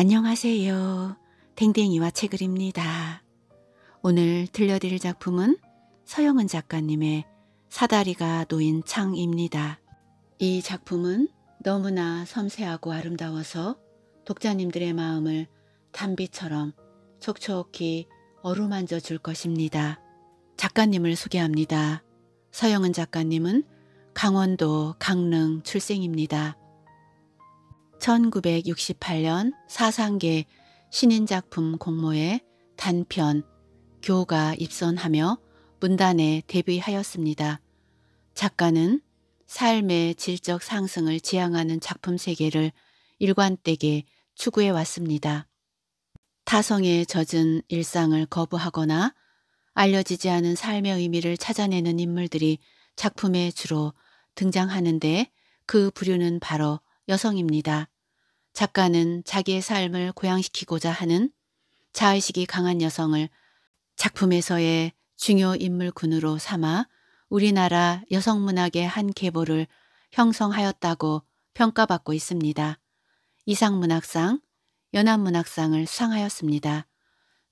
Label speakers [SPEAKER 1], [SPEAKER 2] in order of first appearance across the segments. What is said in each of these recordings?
[SPEAKER 1] 안녕하세요. 댕댕이와 책을입니다. 오늘 들려드릴 작품은 서영은 작가님의 사다리가 놓인 창입니다. 이 작품은 너무나 섬세하고 아름다워서 독자님들의 마음을 단비처럼 촉촉히 어루만져 줄 것입니다. 작가님을 소개합니다. 서영은 작가님은 강원도 강릉 출생입니다. 1968년 사상계 신인작품 공모에 단편 교가 입선하며 문단에 데뷔하였습니다. 작가는 삶의 질적 상승을 지향하는 작품 세계를 일관되게 추구해 왔습니다. 타성에 젖은 일상을 거부하거나 알려지지 않은 삶의 의미를 찾아내는 인물들이 작품에 주로 등장하는데 그 부류는 바로 여성입니다. 작가는 자기의 삶을 고양시키고자 하는 자의식이 강한 여성을 작품에서의 중요 인물군으로 삼아 우리나라 여성문학의 한 계보를 형성하였다고 평가받고 있습니다. 이상문학상, 연합문학상을 수상하였습니다.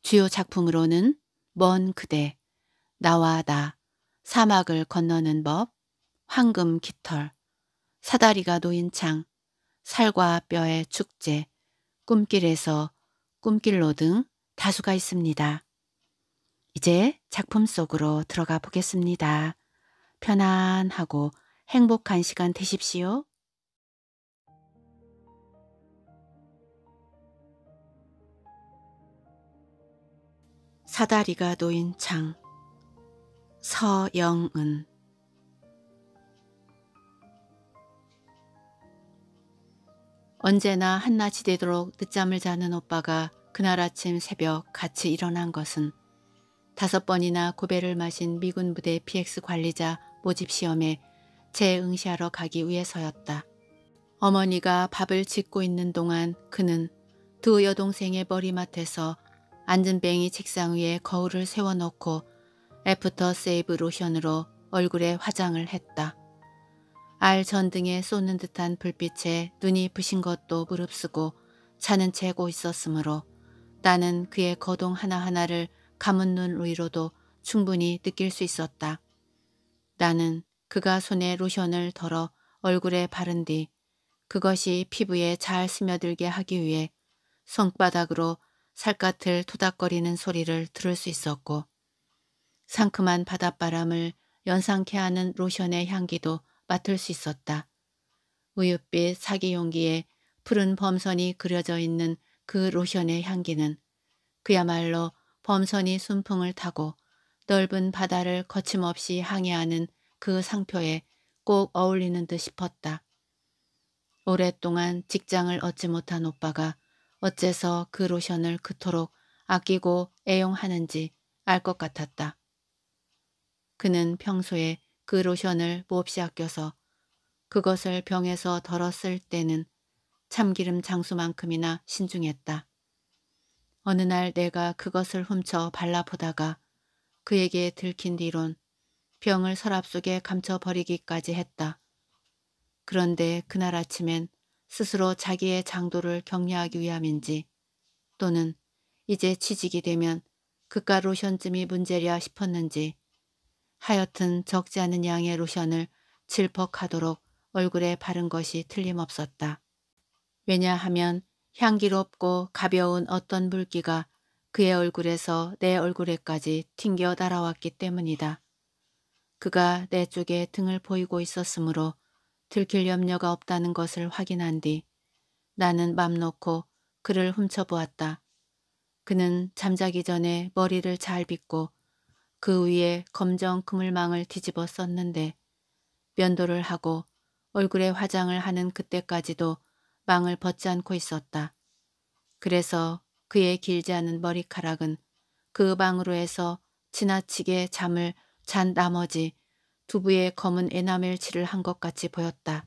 [SPEAKER 1] 주요 작품으로는 먼 그대, 나와 나, 사막을 건너는 법, 황금 깃털, 사다리가 놓인 창, 살과 뼈의 축제, 꿈길에서 꿈길로 등 다수가 있습니다. 이제 작품 속으로 들어가 보겠습니다. 편안하고 행복한 시간 되십시오. 사다리가 놓인 창 서영은 언제나 한낮이 되도록 늦잠을 자는 오빠가 그날 아침 새벽 같이 일어난 것은 다섯 번이나 고배를 마신 미군 부대 PX 관리자 모집 시험에 재응시하러 가기 위해서였다. 어머니가 밥을 짓고 있는 동안 그는 두 여동생의 머리맡에서 앉은뱅이 책상 위에 거울을 세워놓고 애프터 세이브 로션으로 얼굴에 화장을 했다. 알 전등에 쏘는 듯한 불빛에 눈이 부신 것도 무릅쓰고 차는 채고 있었으므로 나는 그의 거동 하나하나를 감은 눈 위로도 충분히 느낄 수 있었다. 나는 그가 손에 로션을 덜어 얼굴에 바른 뒤 그것이 피부에 잘 스며들게 하기 위해 손바닥으로 살갗을 토닥거리는 소리를 들을 수 있었고 상큼한 바닷바람을 연상케 하는 로션의 향기도 맡을 수 있었다. 우윳빛 사기 용기에 푸른 범선이 그려져 있는 그 로션의 향기는 그야말로 범선이 순풍을 타고 넓은 바다를 거침없이 항해하는 그 상표에 꼭 어울리는 듯 싶었다. 오랫동안 직장을 얻지 못한 오빠가 어째서 그 로션을 그토록 아끼고 애용하는지 알 것 같았다. 그는 평소에 그 로션을 몹시 아껴서 그것을 병에서 덜었을 때는 참기름 장수만큼이나 신중했다. 어느 날 내가 그것을 훔쳐 발라보다가 그에게 들킨 뒤론 병을 서랍 속에 감춰버리기까지 했다. 그런데 그날 아침엔 스스로 자기의 장도를 격려하기 위함인지 또는 이제 취직이 되면 그깟 로션쯤이 문제랴 싶었는지 하여튼 적지 않은 양의 로션을 질퍽하도록 얼굴에 바른 것이 틀림없었다. 왜냐하면 향기롭고 가벼운 어떤 물기가 그의 얼굴에서 내 얼굴에까지 튕겨 날아왔기 때문이다. 그가 내 쪽에 등을 보이고 있었으므로 들킬 염려가 없다는 것을 확인한 뒤 나는 맘 놓고 그를 훔쳐보았다. 그는 잠자기 전에 머리를 잘 빗고 그 위에 검정 그물망을 뒤집어 썼는데 면도를 하고 얼굴에 화장을 하는 그때까지도 망을 벗지 않고 있었다. 그래서 그의 길지 않은 머리카락은 그방으로 해서 지나치게 잠을 잔 나머지 두부에 검은 에나멜 칠을 한 것 같이 보였다.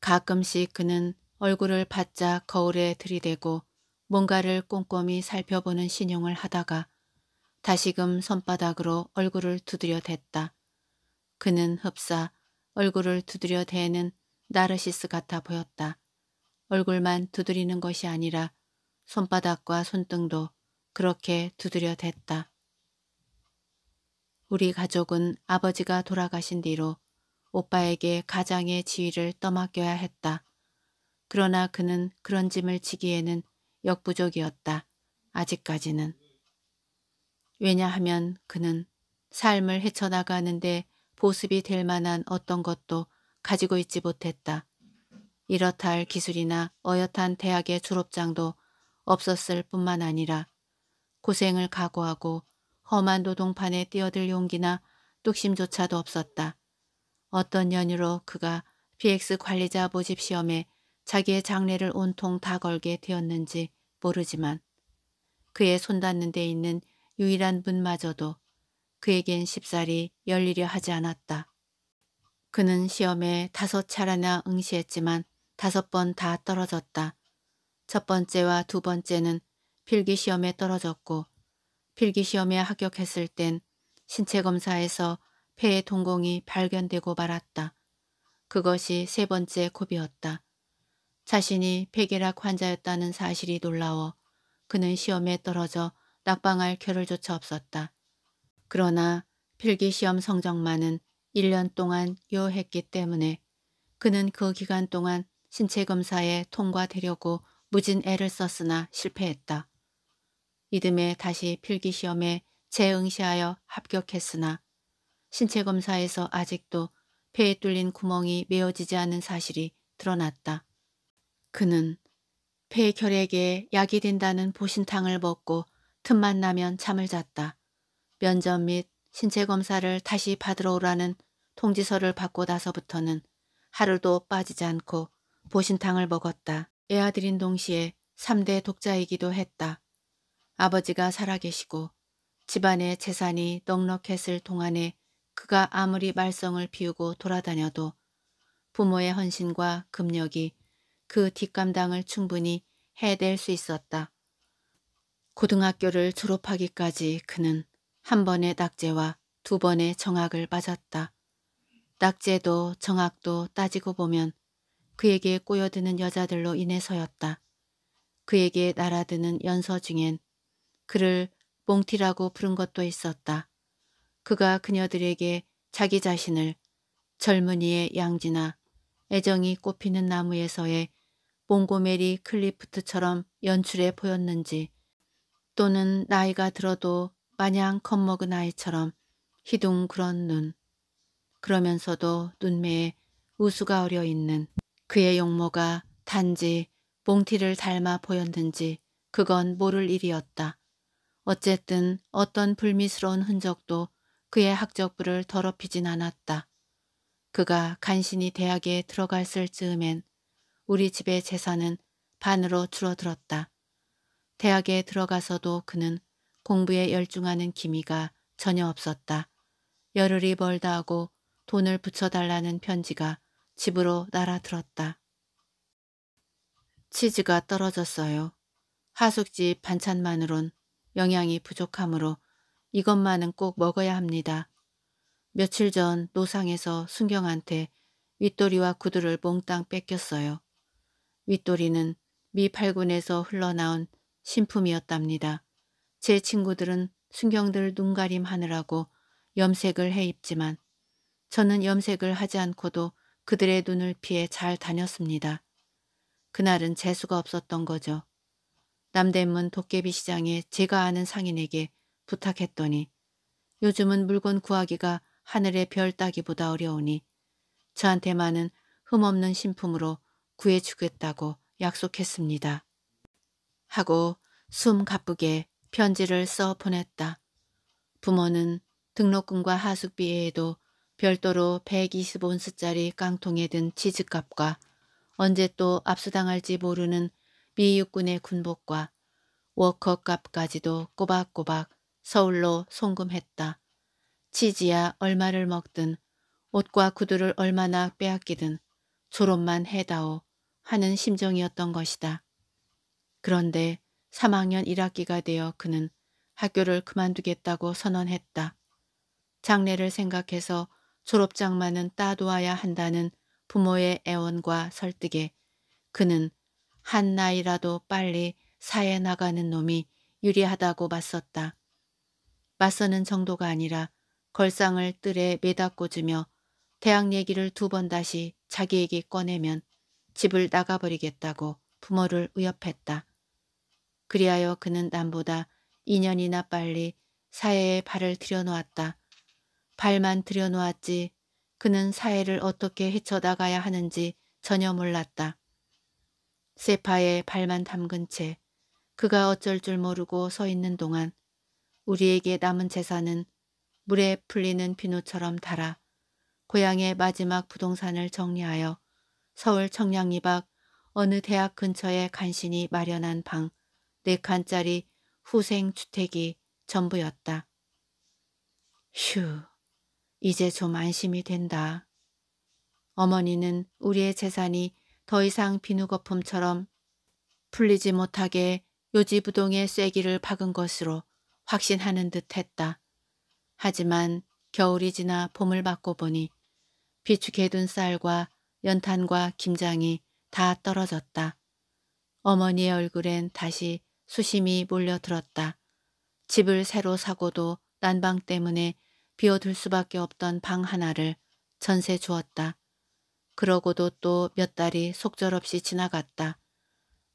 [SPEAKER 1] 가끔씩 그는 얼굴을 바짝 거울에 들이대고 뭔가를 꼼꼼히 살펴보는 신용을 하다가 다시금 손바닥으로 얼굴을 두드려 댔다. 그는 흡사 얼굴을 두드려 대는 나르시스 같아 보였다. 얼굴만 두드리는 것이 아니라 손바닥과 손등도 그렇게 두드려 댔다. 우리 가족은 아버지가 돌아가신 뒤로 오빠에게 가장의 지위를 떠맡겨야 했다. 그러나 그는 그런 짐을 지기에는 역부족이었다. 아직까지는. 왜냐하면 그는 삶을 헤쳐나가는데 보습이 될 만한 어떤 것도 가지고 있지 못했다. 이렇다 할 기술이나 어엿한 대학의 졸업장도 없었을 뿐만 아니라 고생을 각오하고 험한 노동판에 뛰어들 용기나 뚝심조차도 없었다. 어떤 연유로 그가 PX 관리자 모집 시험에 자기의 장래를 온통 다 걸게 되었는지 모르지만 그의 손 닿는 데 있는 유일한 분마저도 그에겐 십살이 열리려 하지 않았다. 그는 시험에 다섯 차례나 응시했지만 다섯 번 다 떨어졌다. 첫 번째와 두 번째는 필기시험에 떨어졌고 필기시험에 합격했을 땐 신체검사에서 폐의 동공이 발견되고 말았다. 그것이 세 번째 고비였다. 자신이 폐결락 환자였다는 사실이 놀라워 그는 시험에 떨어져 낙방할 쾌를조차 없었다. 그러나 필기시험 성적만은 1년 동안 요했기 때문에 그는 그 기간 동안 신체검사에 통과되려고 무진 애를 썼으나 실패했다. 이듬해 다시 필기시험에 재응시하여 합격했으나 신체검사에서 아직도 폐에 뚫린 구멍이 메어지지 않은 사실이 드러났다. 그는 폐 결핵에 약이 된다는 보신탕을 먹고 틈만 나면 잠을 잤다. 면접 및 신체 검사를 다시 받으러 오라는 통지서를 받고 나서부터는 하루도 빠지지 않고 보신탕을 먹었다. 애아들인 동시에 3대 독자이기도 했다. 아버지가 살아계시고 집안의 재산이 넉넉했을 동안에 그가 아무리 말썽을 피우고 돌아다녀도 부모의 헌신과 급력이 그 뒷감당을 충분히 해낼 수 있었다. 고등학교를 졸업하기까지 그는 한 번의 낙제와 두 번의 정학을 맞았다. 낙제도 정학도 따지고 보면 그에게 꼬여드는 여자들로 인해서였다. 그에게 날아드는 연서 중엔 그를 몽티라고 부른 것도 있었다. 그가 그녀들에게 자기 자신을 젊은이의 양지나 애정이 꽃피는 나무에서의 몽고메리 클리프트처럼 연출해 보였는지 또는 나이가 들어도 마냥 겁먹은 아이처럼 희둥그런 눈. 그러면서도 눈매에 우수가 어려 있는 그의 용모가 단지 몽티를 닮아 보였는지 그건 모를 일이었다. 어쨌든 어떤 불미스러운 흔적도 그의 학적부를 더럽히진 않았다. 그가 간신히 대학에 들어갔을 즈음엔 우리 집의 재산은 반으로 줄어들었다. 대학에 들어가서도 그는 공부에 열중하는 기미가 전혀 없었다. 열흘이 멀다 하고 돈을 붙여달라는 편지가 집으로 날아들었다. 치즈가 떨어졌어요. 하숙집 반찬만으론 영양이 부족하므로 이것만은 꼭 먹어야 합니다. 며칠 전 노상에서 순경한테 윗도리와 구두를 몽땅 뺏겼어요. 윗도리는 미팔군에서 흘러나온 신품이었답니다. 제 친구들은 순경들 눈가림 하느라고 염색을 해 입지만 저는 염색을 하지 않고도 그들의 눈을 피해 잘 다녔습니다. 그날은 재수가 없었던 거죠. 남대문 도깨비 시장에 제가 아는 상인에게 부탁했더니 요즘은 물건 구하기가 하늘의 별 따기보다 어려우니 저한테만은 흠없는 신품으로 구해주겠다고 약속했습니다. 하고 숨 가쁘게 편지를 써 보냈다. 부모는 등록금과 하숙비에도 별도로 120온스짜리 깡통에 든 치즈값과 언제 또 압수당할지 모르는 미육군의 군복과 워커값까지도 꼬박꼬박 서울로 송금했다. 치즈야 얼마를 먹든 옷과 구두를 얼마나 빼앗기든 졸업만 해다오 하는 심정이었던 것이다. 그런데 3학년 1학기가 되어 그는 학교를 그만두겠다고 선언했다. 장래를 생각해서 졸업장만은 따두어야 한다는 부모의 애원과 설득에 그는 한 나이라도 빨리 사회 나가는 놈이 유리하다고 맞섰다. 맞서는 정도가 아니라 걸상을 뜰에 매닫 꽂으며 대학 얘기를 두 번 다시 자기에게 꺼내면 집을 나가버리겠다고 부모를 위협했다. 그리하여 그는 남보다 2년이나 빨리 사회에 발을 들여놓았다. 발만 들여놓았지 그는 사회를 어떻게 헤쳐나가야 하는지 전혀 몰랐다. 세파에 발만 담근 채 그가 어쩔 줄 모르고 서 있는 동안 우리에게 남은 재산은 물에 풀리는 비누처럼 달아 고향의 마지막 부동산을 정리하여 서울 청량리 밖 어느 대학 근처에 간신히 마련한 방네 칸짜리 후생주택이 전부였다. 휴, 이제 좀 안심이 된다. 어머니는 우리의 재산이 더 이상 비누거품처럼 풀리지 못하게 요지부동의 쐐기를 박은 것으로 확신하는 듯했다. 하지만 겨울이 지나 봄을 맞고 보니 비축해둔 쌀과 연탄과 김장이 다 떨어졌다. 어머니의 얼굴엔 다시 수심이 몰려들었다. 집을 새로 사고도 난방 때문에 비워둘 수밖에 없던 방 하나를 전세 주었다. 그러고도 또 몇 달이 속절없이 지나갔다.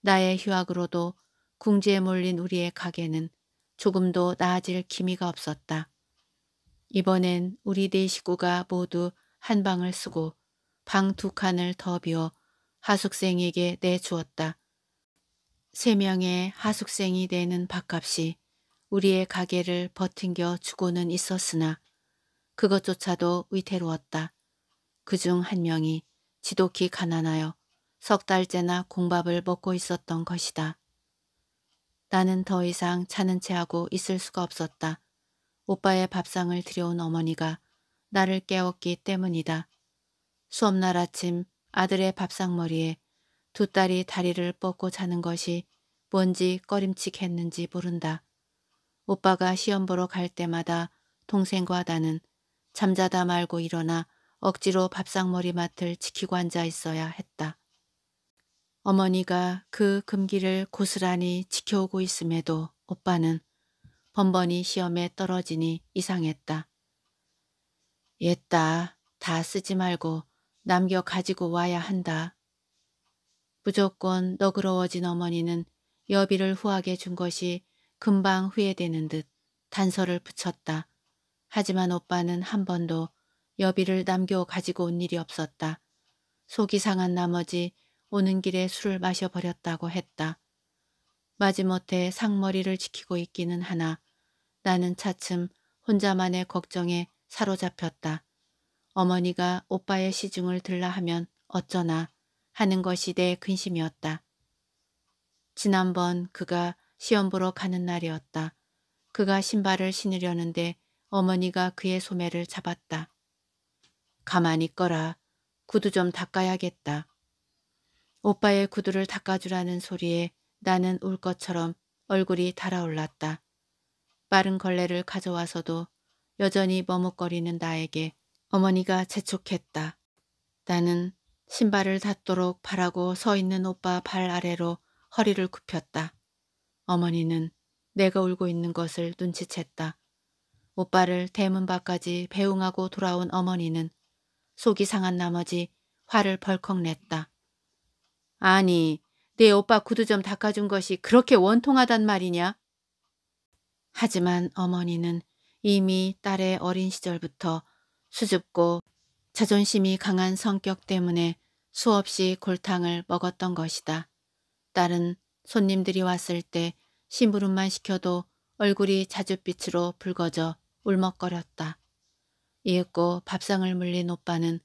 [SPEAKER 1] 나의 휴학으로도 궁지에 몰린 우리의 가게는 조금도 나아질 기미가 없었다. 이번엔 우리 네 식구가 모두 한 방을 쓰고 방 두 칸을 더 비워 하숙생에게 내주었다. 세 명의 하숙생이 되는 밥값이 우리의 가게를 버틴겨 주고는 있었으나 그것조차도 위태로웠다. 그 중 한 명이 지독히 가난하여 석 달째나 공밥을 먹고 있었던 것이다. 나는 더 이상 차는 체하고 있을 수가 없었다. 오빠의 밥상을 들여온 어머니가 나를 깨웠기 때문이다. 수업날 아침 아들의 밥상머리에 두 딸이 다리를 뻗고 자는 것이 뭔지 꺼림칙했는지 모른다. 오빠가 시험 보러 갈 때마다 동생과 나는 잠자다 말고 일어나 억지로 밥상머리 맡을 지키고 앉아 있어야 했다. 어머니가 그 금기를 고스란히 지켜오고 있음에도 오빠는 번번이 시험에 떨어지니 이상했다. 옛다 다 쓰지 말고 남겨 가지고 와야 한다. 무조건 너그러워진 어머니는 여비를 후하게 준 것이 금방 후회되는 듯 단서를 붙였다. 하지만 오빠는 한 번도 여비를 남겨 가지고 온 일이 없었다. 속이 상한 나머지 오는 길에 술을 마셔버렸다고 했다. 마지못해 상머리를 지키고 있기는 하나 나는 차츰 혼자만의 걱정에 사로잡혔다. 어머니가 오빠의 시중을 들라 하면 어쩌나 하는 것이 내 근심이었다. 지난번 그가 시험 보러 가는 날이었다. 그가 신발을 신으려는데 어머니가 그의 소매를 잡았다. 가만히 꺼라. 구두 좀 닦아야겠다. 오빠의 구두를 닦아주라는 소리에 나는 울 것처럼 얼굴이 달아올랐다. 빠른 걸레를 가져와서도 여전히 머뭇거리는 나에게 어머니가 재촉했다. 나는 신발을 닿도록 바라고 서 있는 오빠 발 아래로 허리를 굽혔다. 어머니는 내가 울고 있는 것을 눈치챘다. 오빠를 대문 밖까지 배웅하고 돌아온 어머니는 속이 상한 나머지 화를 벌컥 냈다. 아니, 네 오빠 구두 좀 닦아준 것이 그렇게 원통하단 말이냐? 하지만 어머니는 이미 딸의 어린 시절부터 수줍고 자존심이 강한 성격 때문에 수없이 골탕을 먹었던 것이다. 딸은 손님들이 왔을 때 심부름만 시켜도 얼굴이 자줏빛으로 붉어져 울먹거렸다. 이윽고 밥상을 물린 오빠는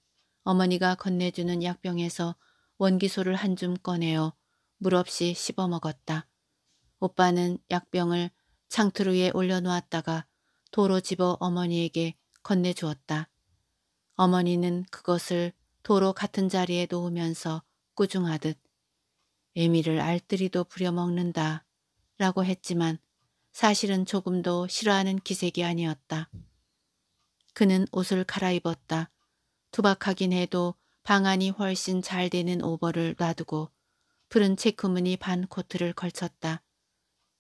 [SPEAKER 1] 어머니가 건네주는 약병에서 원기소를 한 줌 꺼내어 물 없이 씹어먹었다. 오빠는 약병을 창틀 위에 올려놓았다가 도로 집어 어머니에게 건네주었다. 어머니는 그것을 도로 같은 자리에 놓으면서 꾸중하듯 에미를 알뜰히도 부려먹는다 라고 했지만 사실은 조금도 싫어하는 기색이 아니었다. 그는 옷을 갈아입었다. 투박하긴 해도 방안이 훨씬 잘 되는 오버를 놔두고 푸른 체크무늬 반 코트를 걸쳤다.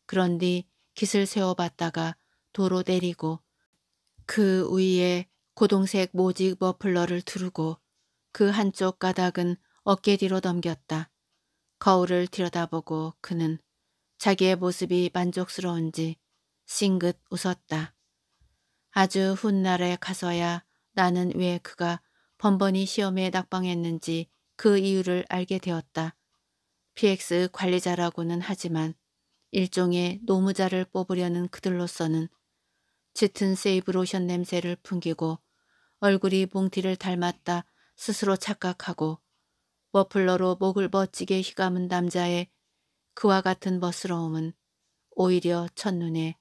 [SPEAKER 1] 그런 뒤 깃을 세워봤다가 도로 내리고 그 위에 고동색 모직 머플러를 두르고 그 한쪽 가닥은 어깨 뒤로 넘겼다. 거울을 들여다보고 그는 자기의 모습이 만족스러운지 싱긋 웃었다. 아주 훗날에 가서야 나는 왜 그가 번번이 시험에 낙방했는지 그 이유를 알게 되었다. PX 관리자라고는 하지만 일종의 노무자를 뽑으려는 그들로서는 짙은 세이브로션 냄새를 풍기고 얼굴이 봉티를 닮았다 스스로 착각하고 머플러로 목을 멋지게 휘감은 남자의 그와 같은 멋스러움은 오히려 첫눈에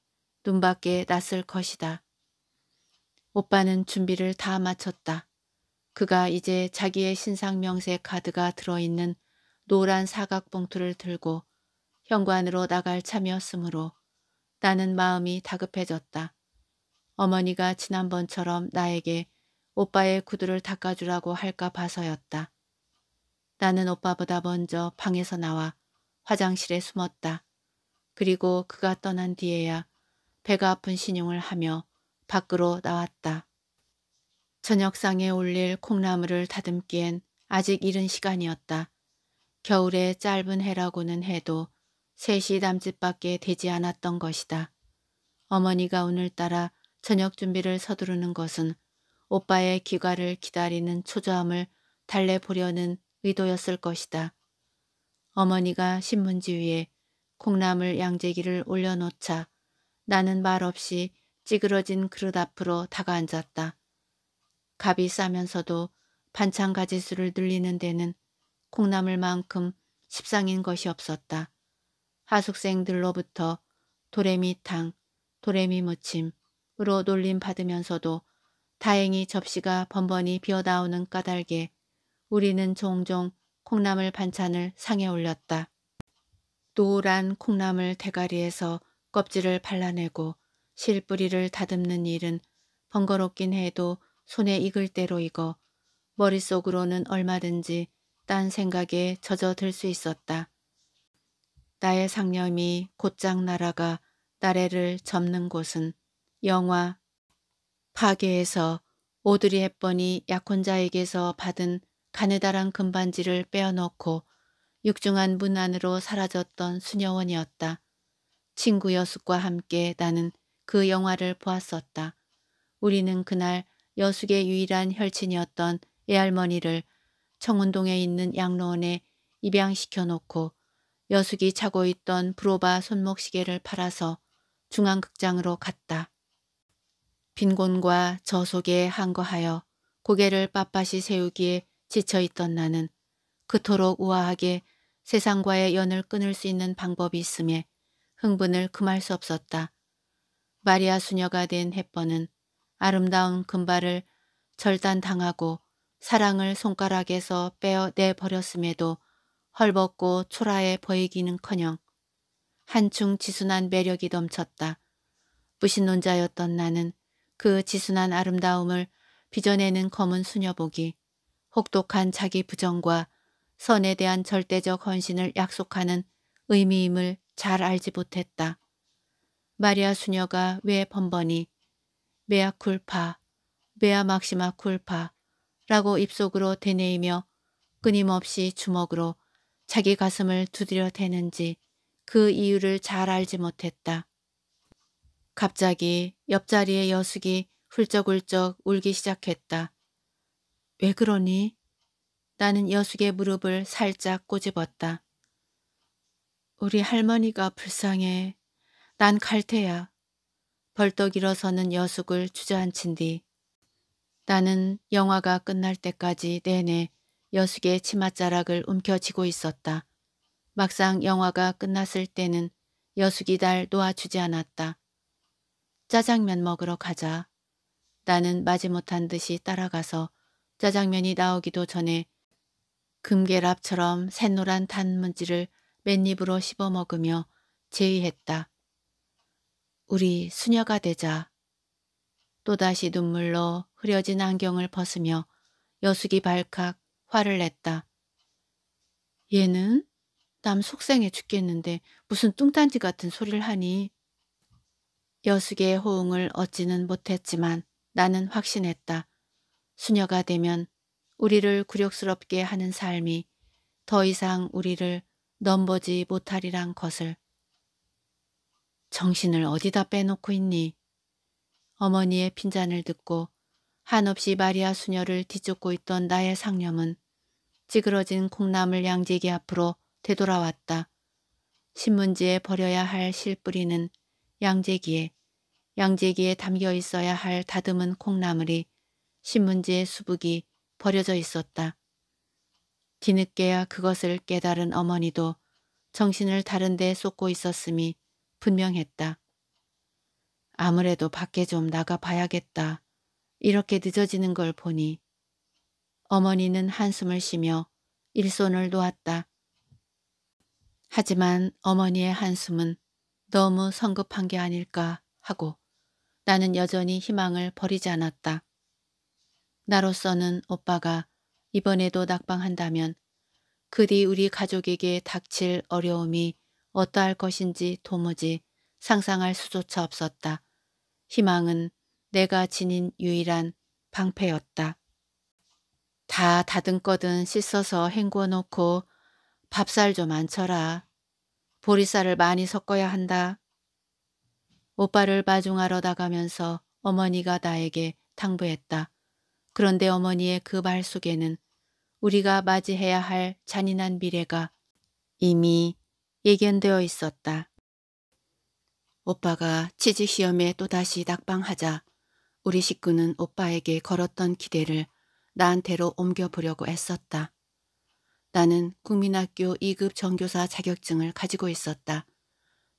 [SPEAKER 1] 눈밖에 났을 것이다. 오빠는 준비를 다 마쳤다. 그가 이제 자기의 신상 명세 카드가 들어있는 노란 사각 봉투를 들고 현관으로 나갈 참이었으므로 나는 마음이 다급해졌다. 어머니가 지난번처럼 나에게 오빠의 구두를 닦아주라고 할까 봐서였다. 나는 오빠보다 먼저 방에서 나와 화장실에 숨었다. 그리고 그가 떠난 뒤에야 배가 아픈 신용을 하며 밖으로 나왔다. 저녁상에 올릴 콩나물을 다듬기엔 아직 이른 시간이었다. 겨울의 짧은 해라고는 해도 셋이 남짓밖에 되지 않았던 것이다. 어머니가 오늘따라 저녁 준비를 서두르는 것은 오빠의 귀가를 기다리는 초조함을 달래보려는 의도였을 것이다. 어머니가 신문지 위에 콩나물 양재기를 올려놓자 나는 말없이 찌그러진 그릇 앞으로 다가앉았다. 갑이 싸면서도 반찬 가지수를 늘리는 데는 콩나물만큼 십상인 것이 없었다. 하숙생들로부터 도레미탕, 도레미무침으로 놀림받으면서도 다행히 접시가 번번이 비어나오는 까닭에 우리는 종종 콩나물 반찬을 상에 올렸다. 노란 콩나물 대가리에서 껍질을 발라내고 실뿌리를 다듬는 일은 번거롭긴 해도 손에 익을 대로 익어 머릿속으로는 얼마든지 딴 생각에 젖어들 수 있었다. 나의 상념이 곧장 날아가 나래를 접는 곳은 영화 가게에서 오드리 햇번이 약혼자에게서 받은 가느다란 금반지를 빼어놓고 육중한 문 안으로 사라졌던 수녀원이었다. 친구 여숙과 함께 나는 그 영화를 보았었다. 우리는 그날 여숙의 유일한 혈친이었던 애할머니를 청운동에 있는 양로원에 입양시켜 놓고 여숙이 차고 있던 브로바 손목시계를 팔아서 중앙극장으로 갔다. 빈곤과 저속에 한거하여 고개를 빳빳이 세우기에 지쳐있던 나는 그토록 우아하게 세상과의 연을 끊을 수 있는 방법이 있음에 흥분을 금할 수 없었다. 마리아 수녀가 된 햇번은 아름다운 금발을 절단당하고 사랑을 손가락에서 빼어내버렸음에도 헐벗고 초라해 보이기는커녕 한층 지순한 매력이 넘쳤다. 무신론자였던 나는 그 지순한 아름다움을 빚어내는 검은 수녀복이 혹독한 자기 부정과 선에 대한 절대적 헌신을 약속하는 의미임을 잘 알지 못했다. 마리아 수녀가 왜 번번이 메아 쿨파, 메아 막시마 쿨파라고 입속으로 되뇌이며 끊임없이 주먹으로 자기 가슴을 두드려 대는지 그 이유를 잘 알지 못했다. 갑자기 옆자리의 여숙이 훌쩍훌쩍 울기 시작했다. 왜 그러니? 나는 여숙의 무릎을 살짝 꼬집었다. 우리 할머니가 불쌍해. 난 갈테야. 벌떡 일어서는 여숙을 주저앉힌 뒤 나는 영화가 끝날 때까지 내내 여숙의 치맛자락을 움켜쥐고 있었다. 막상 영화가 끝났을 때는 여숙이 날 놓아주지 않았다. 짜장면 먹으러 가자. 나는 마지못한 듯이 따라가서 짜장면이 나오기도 전에 금계랍처럼 샛노란단무지를 맨입으로 씹어 먹으며 제의했다. 우리 수녀가 되자. 또다시 눈물로 흐려진 안경을 벗으며 여숙이 발칵 화를 냈다. 얘는? 남 속상해 죽겠는데 무슨 뚱딴지 같은 소리를 하니 여숙의 호응을 얻지는 못했지만 나는 확신했다. 수녀가 되면 우리를 굴욕스럽게 하는 삶이 더 이상 우리를 넘보지 못하리란 것을. 정신을 어디다 빼놓고 있니? 어머니의 핀잔을 듣고 한없이 마리아 수녀를 뒤쫓고 있던 나의 상념은 찌그러진 콩나물 양재기 앞으로 되돌아왔다. 신문지에 버려야 할 실뿌리는 양재기에 양재기에 담겨 있어야 할 다듬은 콩나물이 신문지의 수북이 버려져 있었다. 뒤늦게야 그것을 깨달은 어머니도 정신을 다른 데 쏟고 있었음이 분명했다. 아무래도 밖에 좀 나가 봐야겠다. 이렇게 늦어지는 걸 보니 어머니는 한숨을 쉬며 일손을 놓았다. 하지만 어머니의 한숨은 너무 성급한 게 아닐까 하고 나는 여전히 희망을 버리지 않았다. 나로서는 오빠가 이번에도 낙방한다면 그 뒤 우리 가족에게 닥칠 어려움이 어떠할 것인지 도무지 상상할 수조차 없었다. 희망은 내가 지닌 유일한 방패였다. 다 다듬거든 씻어서 헹궈놓고 밥살 좀안 쳐라. 보리쌀을 많이 섞어야 한다. 오빠를 마중하러 나가면서 어머니가 나에게 당부했다. 그런데 어머니의 그 말 속에는 우리가 맞이해야 할 잔인한 미래가 이미 예견되어 있었다. 오빠가 취직시험에 또다시 낙방하자 우리 식구는 오빠에게 걸었던 기대를 나한테로 옮겨보려고 애썼다. 나는 국민학교 2급 정교사 자격증을 가지고 있었다.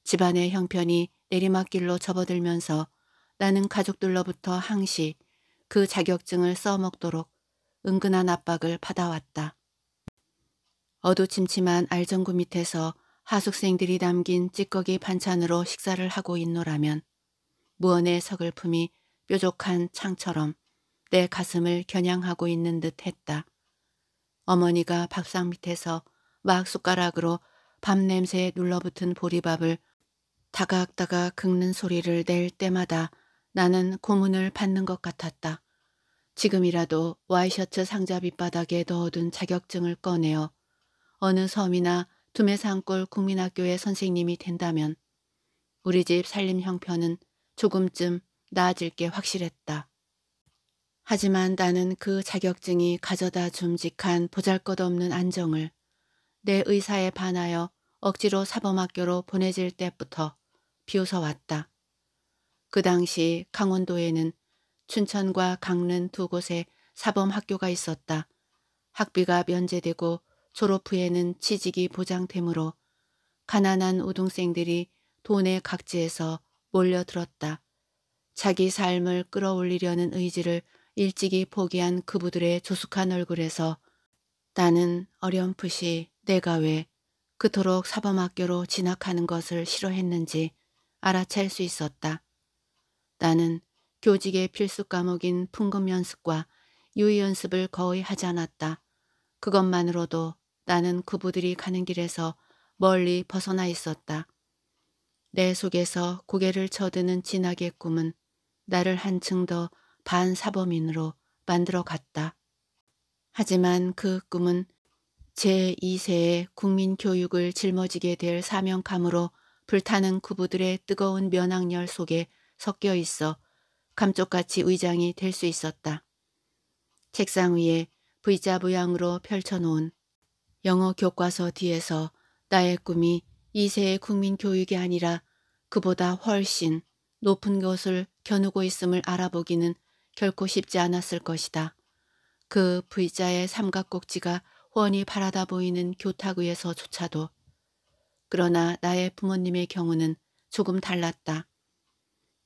[SPEAKER 1] 집안의 형편이 내리막길로 접어들면서 나는 가족들로부터 항시 그 자격증을 써먹도록 은근한 압박을 받아왔다. 어두침침한 알전구 밑에서 하숙생들이 담긴 찌꺼기 반찬으로 식사를 하고 있노라면 무언의 서글픔이 뾰족한 창처럼 내 가슴을 겨냥하고 있는 듯 했다. 어머니가 밥상 밑에서 막 숟가락으로 밥 냄새에 눌러붙은 보리밥을 다각다각 긁는 소리를 낼 때마다 나는 고문을 받는 것 같았다. 지금이라도 와이셔츠 상자 밑바닥에 넣어둔 자격증을 꺼내어 어느 섬이나 두메산골 국민학교의 선생님이 된다면 우리 집 살림 형편은 조금쯤 나아질 게 확실했다. 하지만 나는 그 자격증이 가져다 줌직한 보잘것없는 안정을 내 의사에 반하여 억지로 사범학교로 보내질 때부터 비웃어왔다. 그 당시 강원도에는 춘천과 강릉 두 곳에 사범학교가 있었다. 학비가 면제되고 졸업 후에는 취직이 보장되므로 가난한 우등생들이 돈의 각지에서 몰려들었다. 자기 삶을 끌어올리려는 의지를 일찍이 포기한 그부들의 조숙한 얼굴에서 나는 어렴풋이 내가 왜 그토록 사범학교로 진학하는 것을 싫어했는지 알아챌 수 있었다. 나는 교직의 필수 과목인 풍금연습과 유의연습을 거의 하지 않았다. 그것만으로도 나는 그부들이 가는 길에서 멀리 벗어나 있었다. 내 속에서 고개를 쳐드는 진학의 꿈은 나를 한층 더 반사범인으로 만들어 갔다. 하지만 그 꿈은 제2세의 국민교육을 짊어지게 될 사명감으로 불타는 구부들의 뜨거운 면학열 속에 섞여 있어 감쪽같이 의장이 될 수 있었다. 책상 위에 V자 모양으로 펼쳐놓은 영어 교과서 뒤에서 나의 꿈이 2세의 국민교육이 아니라 그보다 훨씬 높은 것을 겨누고 있음을 알아보기는 결코 쉽지 않았을 것이다. 그 V자의 삼각꼭지가 훤히 바라다 보이는 교탁 위에서조차도 그러나 나의 부모님의 경우는 조금 달랐다.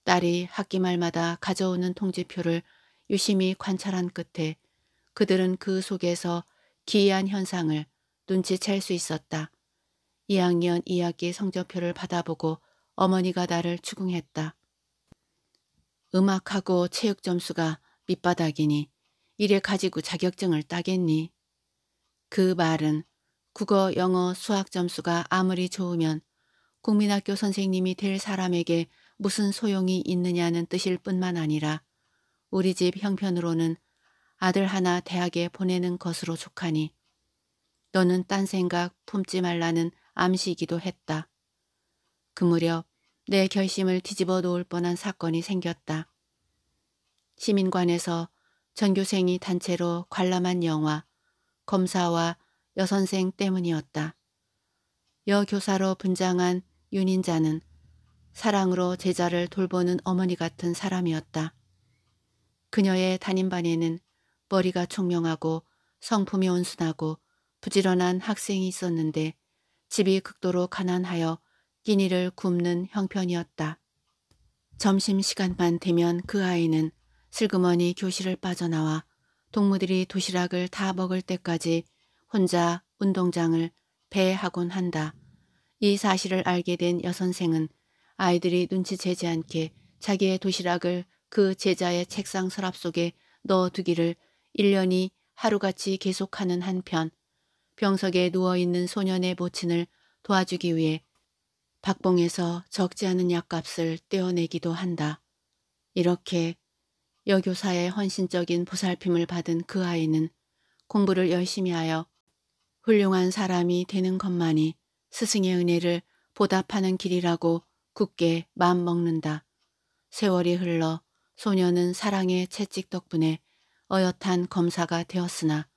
[SPEAKER 1] 딸이 학기 말마다 가져오는 통지표를 유심히 관찰한 끝에 그들은 그 속에서 기이한 현상을 눈치챌 수 있었다. 2학년 2학기 성적표를 받아보고 어머니가 나를 추궁했다. 음악하고 체육 점수가 밑바닥이니 이래 가지고 자격증을 따겠니? 그 말은 국어, 영어, 수학 점수가 아무리 좋으면 국민학교 선생님이 될 사람에게 무슨 소용이 있느냐는 뜻일 뿐만 아니라 우리 집 형편으로는 아들 하나 대학에 보내는 것으로 족하니 너는 딴 생각 품지 말라는 암시이기도 했다. 그 무렵 내 결심을 뒤집어 놓을 뻔한 사건이 생겼다. 시민관에서 전교생이 단체로 관람한 영화 검사와 여선생 때문이었다. 여교사로 분장한 윤인자는 사랑으로 제자를 돌보는 어머니 같은 사람이었다. 그녀의 담임반에는 머리가 총명하고 성품이 온순하고 부지런한 학생이 있었는데 집이 극도로 가난하여 끼니를 굽는 형편이었다. 점심시간만 되면 그 아이는 슬그머니 교실을 빠져나와 동무들이 도시락을 다 먹을 때까지 혼자 운동장을 배하곤 한다. 이 사실을 알게 된 여선생은 아이들이 눈치채지 않게 자기의 도시락을 그 제자의 책상 서랍 속에 넣어두기를 1년이 하루같이 계속하는 한편 병석에 누워있는 소년의 모친을 도와주기 위해 박봉에서 적지 않은 약값을 떼어내기도 한다. 이렇게 여교사의 헌신적인 보살핌을 받은 그 아이는 공부를 열심히 하여 훌륭한 사람이 되는 것만이 스승의 은혜를 보답하는 길이라고 굳게 마음먹는다. 세월이 흘러 소녀는 사랑의 채찍 덕분에 어엿한 검사가 되었으나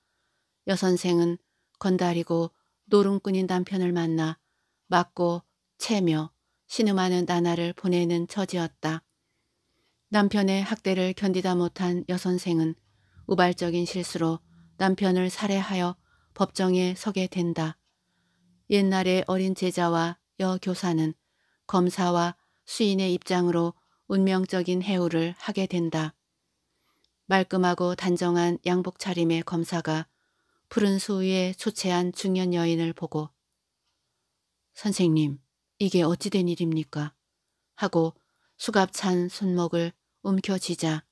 [SPEAKER 1] 여선생은 건달이고 노름꾼인 남편을 만나 맞고 채며 신음하는 나날을 보내는 처지였다. 남편의 학대를 견디다 못한 여선생은 우발적인 실수로 남편을 살해하여 법정에 서게 된다. 옛날의 어린 제자와 여교사는 검사와 수인의 입장으로 운명적인 해우를 하게 된다. 말끔하고 단정한 양복 차림의 검사가 푸른 수위에 초췌한 중년 여인을 보고 선생님, 이게 어찌된 일입니까? 하고 수갑 찬 손목을 움켜쥐자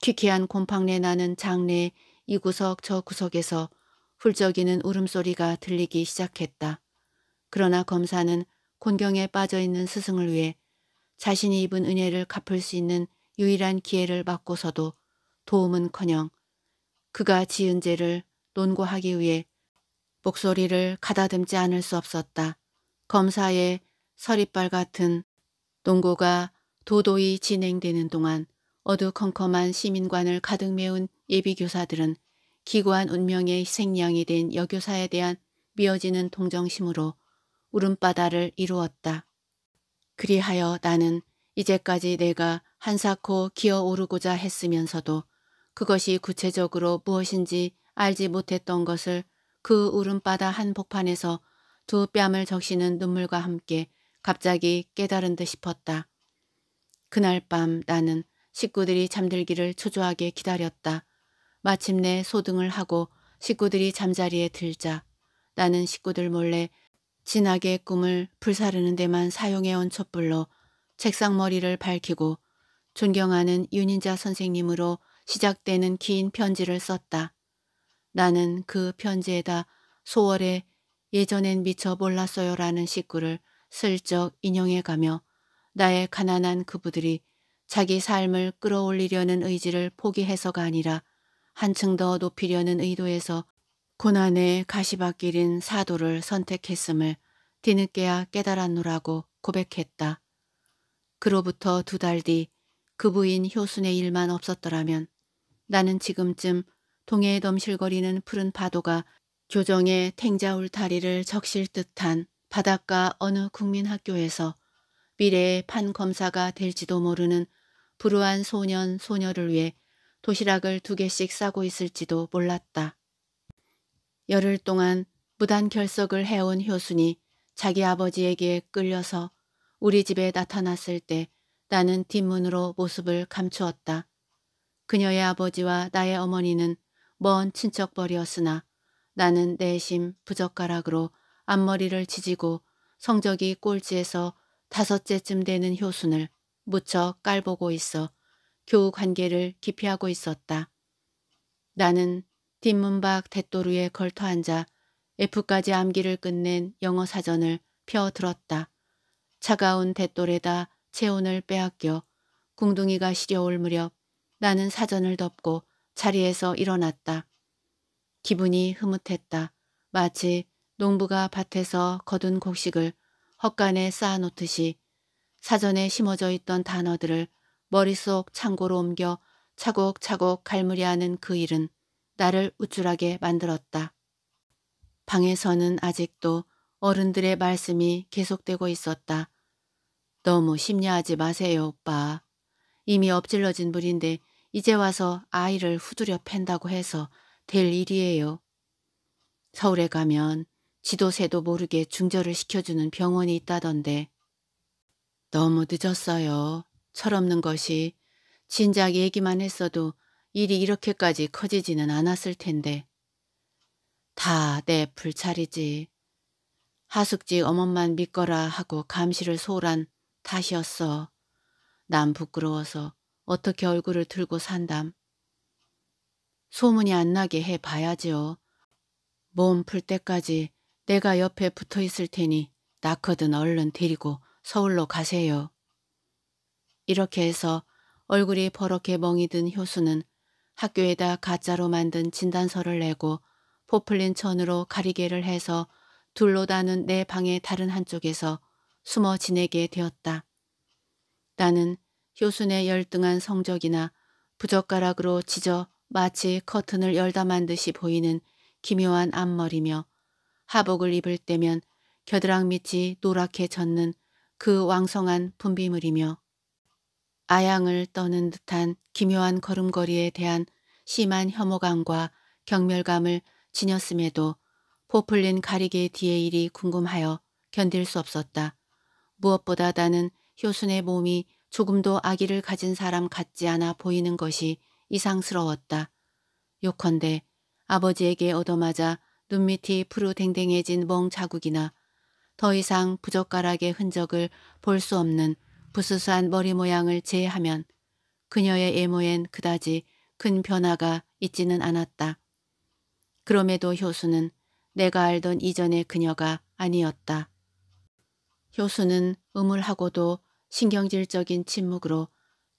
[SPEAKER 1] 퀴퀴한 곰팡내 나는 장내 이 구석 저 구석에서 훌쩍이는 울음소리가 들리기 시작했다. 그러나 검사는 곤경에 빠져있는 스승을 위해 자신이 입은 은혜를 갚을 수 있는 유일한 기회를 받고서도 도움은커녕 그가 지은 죄를 논고하기 위해 목소리를 가다듬지 않을 수 없었다. 검사의 서리발 같은 농고가 도도히 진행되는 동안 어두컴컴한 시민관을 가득 메운 예비교사들은 기구한 운명의 희생양이 된 여교사에 대한 미어지는 동정심으로 울음바다를 이루었다. 그리하여 나는 이제까지 내가 한사코 기어오르고자 했으면서도 그것이 구체적으로 무엇인지 알지 못했던 것을 그 울음바다 한복판에서 두 뺨을 적시는 눈물과 함께 갑자기 깨달은 듯 싶었다. 그날 밤 나는 식구들이 잠들기를 초조하게 기다렸다. 마침내 소등을 하고 식구들이 잠자리에 들자 나는 식구들 몰래 진하게 꿈을 불사르는 데만 사용해온 촛불로 책상머리를 밝히고 존경하는 윤인자 선생님으로 시작되는 긴 편지를 썼다. 나는 그 편지에다 소월의 예전엔 미처 몰랐어요라는 식구를 슬쩍 인용해가며 나의 가난한 그부들이 자기 삶을 끌어올리려는 의지를 포기해서가 아니라 한층 더 높이려는 의도에서 고난의 가시밭길인 사도를 선택했음을 뒤늦게야 깨달았노라고 고백했다. 그로부터 두 달 뒤 그부인 효순의 일만 없었더라면 나는 지금쯤 동해의 덤실거리는 푸른 파도가 교정의 탱자 울타리를 적실 듯한 바닷가 어느 국민학교에서 미래의 판 검사가 될지도 모르는 불우한 소년 소녀를 위해 도시락을 두 개씩 싸고 있을지도 몰랐다. 열흘 동안 무단 결석을 해온 효순이 자기 아버지에게 끌려서 우리 집에 나타났을 때 나는 뒷문으로 모습을 감추었다. 그녀의 아버지와 나의 어머니는 먼 친척벌이었으나 나는 내심 부젓가락으로 앞머리를 지지고 성적이 꼴찌에서 다섯째쯤 되는 효순을 무척 깔보고 있어 교우 관계를 기피하고 있었다. 나는 뒷문 밖 대도루에 걸터앉아 F까지 암기를 끝낸 영어 사전을 펴들었다. 차가운 대돌에다 체온을 빼앗겨 궁둥이가 시려올 무렵 나는 사전을 덮고 자리에서 일어났다. 기분이 흐뭇했다. 마치 농부가 밭에서 거둔 곡식을 헛간에 쌓아놓듯이 사전에 심어져 있던 단어들을 머릿속 창고로 옮겨 차곡차곡 갈무리하는 그 일은 나를 우쭐하게 만들었다. 방에서는 아직도 어른들의 말씀이 계속되고 있었다. 너무 심려하지 마세요, 오빠. 이미 엎질러진 물인데 이제 와서 아이를 후두려 팬다고 해서 될 일이에요. 서울에 가면 지도새도 모르게 중절을 시켜주는 병원이 있다던데 너무 늦었어요. 철없는 것이 진작 얘기만 했어도 일이 이렇게까지 커지지는 않았을 텐데 다 내 불찰이지. 하숙지 어머만 믿거라 하고 감시를 소홀한 탓이었어. 난 부끄러워서 어떻게 얼굴을 들고 산담. 소문이 안 나게 해봐야지요. 몸 풀 때까지 내가 옆에 붙어 있을 테니 낳거든 얼른 데리고 서울로 가세요. 이렇게 해서 얼굴이 버럭게 멍이 든 효수는 학교에다 가짜로 만든 진단서를 내고 포플린 천으로 가리개를 해서 둘로 다는 내 방의 다른 한쪽에서 숨어 지내게 되었다. 나는 효순의 열등한 성적이나 부젓가락으로 지져 마치 커튼을 열다만 듯이 보이는 기묘한 앞머리며 하복을 입을 때면 겨드랑 밑이 노랗게 젖는 그 왕성한 분비물이며 아양을 떠는 듯한 기묘한 걸음걸이에 대한 심한 혐오감과 경멸감을 지녔음에도 포플린 가리개 뒤의 일이 궁금하여 견딜 수 없었다. 무엇보다 나는 효순의 몸이 조금도 아기를 가진 사람 같지 않아 보이는 것이 이상스러웠다. 요컨대 아버지에게 얻어맞아 눈밑이 푸르댕댕해진 멍 자국이나 더 이상 부젓가락의 흔적을 볼 수 없는 부스스한 머리 모양을 제외하면 그녀의 외모엔 그다지 큰 변화가 있지는 않았다. 그럼에도 효수는 내가 알던 이전의 그녀가 아니었다. 효수는 음울하고도 신경질적인 침묵으로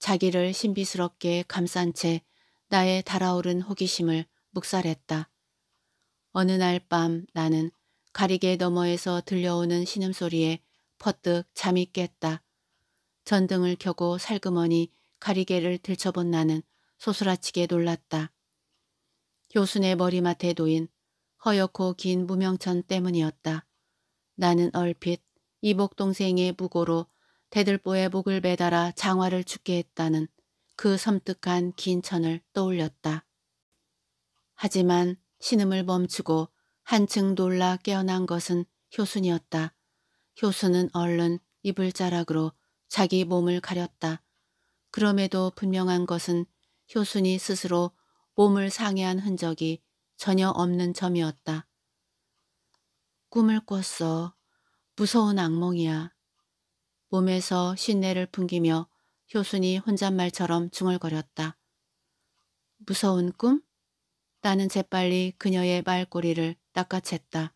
[SPEAKER 1] 자기를 신비스럽게 감싼 채 나의 달아오른 호기심을 묵살했다. 어느 날 밤 나는 가리개 너머에서 들려오는 신음소리에 퍼뜩 잠이 깼다. 전등을 켜고 살그머니 가리개를 들춰본 나는 소스라치게 놀랐다. 교순의 머리맡에 놓인 허옇고 긴 무명천 때문이었다. 나는 얼핏 이복 동생의 무고로 대들보에 목을 매달아 장화를 죽게 했다는 그 섬뜩한 긴 천을 떠올렸다. 하지만 신음을 멈추고 한층 놀라 깨어난 것은 효순이었다. 효순은 얼른 이불자락으로 자기 몸을 가렸다. 그럼에도 분명한 것은 효순이 스스로 몸을 상해한 흔적이 전혀 없는 점이었다. 꿈을 꿨어. 무서운 악몽이야. 몸에서 신내를 풍기며 효순이 혼잣말처럼 중얼거렸다. 무서운 꿈? 나는 재빨리 그녀의 말꼬리를 낚아챘다.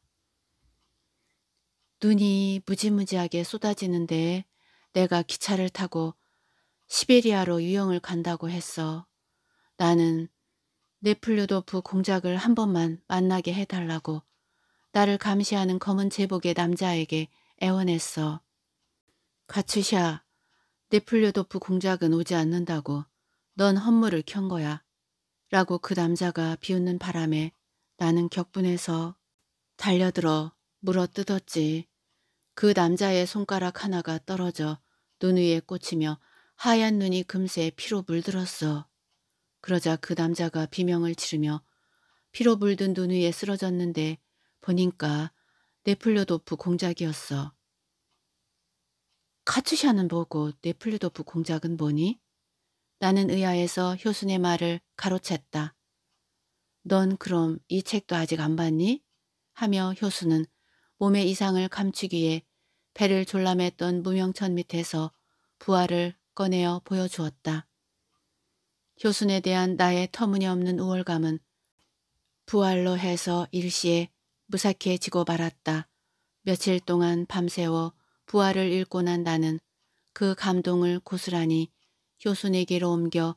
[SPEAKER 1] 눈이 무지무지하게 쏟아지는데 내가 기차를 타고 시베리아로 유영을 간다고 했어. 나는 네플루도프 공작을 한 번만 만나게 해달라고 나를 감시하는 검은 제복의 남자에게 애원했어. 가츠샤, 네플레도프 공작은 오지 않는다고 넌헌물을켠 거야. 라고 그 남자가 비웃는 바람에 나는 격분해서 달려들어 물어 뜯었지. 그 남자의 손가락 하나가 떨어져 눈 위에 꽂히며 하얀 눈이 금세 피로 물들었어. 그러자 그 남자가 비명을 치르며 피로 물든 눈 위에 쓰러졌는데 보니까 네플레도프 공작이었어. 카츠샤는 뭐고 내 플루도프 공작은 뭐니? 나는 의아해서 효순의 말을 가로챘다. 넌 그럼 이 책도 아직 안 봤니? 하며 효순은 몸의 이상을 감추기에 배를 졸라맸던 무명천 밑에서 부활을 꺼내어 보여주었다. 효순에 대한 나의 터무니없는 우월감은 부활로 해서 일시에 무사케지고 말았다. 며칠 동안 밤새워 부활을 읽고 난 나는 그 감동을 고스란히 효순에게로 옮겨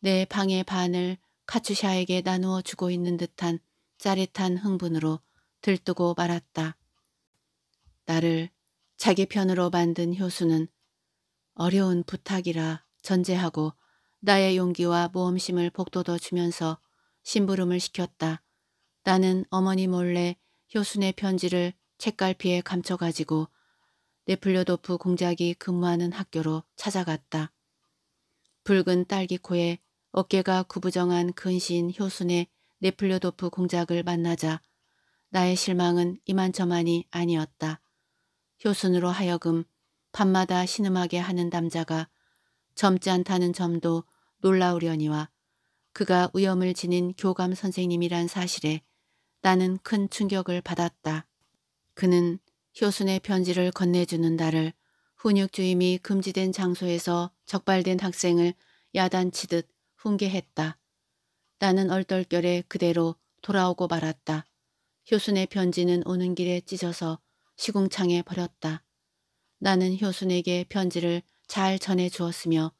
[SPEAKER 1] 내 방의 반을 카츄샤에게 나누어 주고 있는 듯한 짜릿한 흥분으로 들뜨고 말았다. 나를 자기 편으로 만든 효수는 어려운 부탁이라 전제하고 나의 용기와 모험심을 복돋워 주면서 심부름을 시켰다. 나는 어머니 몰래 효순의 편지를 책갈피에 감춰가지고 네플려도프 공작이 근무하는 학교로 찾아갔다. 붉은 딸기코에 어깨가 구부정한 근신 효순의 네플려도프 공작을 만나자 나의 실망은 이만저만이 아니었다. 효순으로 하여금 밤마다 신음하게 하는 남자가 젊지 않다는 점도 놀라우려니와 그가 위험을 지닌 교감 선생님이란 사실에 나는 큰 충격을 받았다. 그는 효순의 편지를 건네주는 나을 훈육주임이 금지된 장소에서 적발된 학생을 야단치듯 훈계했다. 나는 얼떨결에 그대로 돌아오고 말았다. 효순의 편지는 오는 길에 찢어서 시궁창에 버렸다. 나는 효순에게 편지를 잘 전해주었으며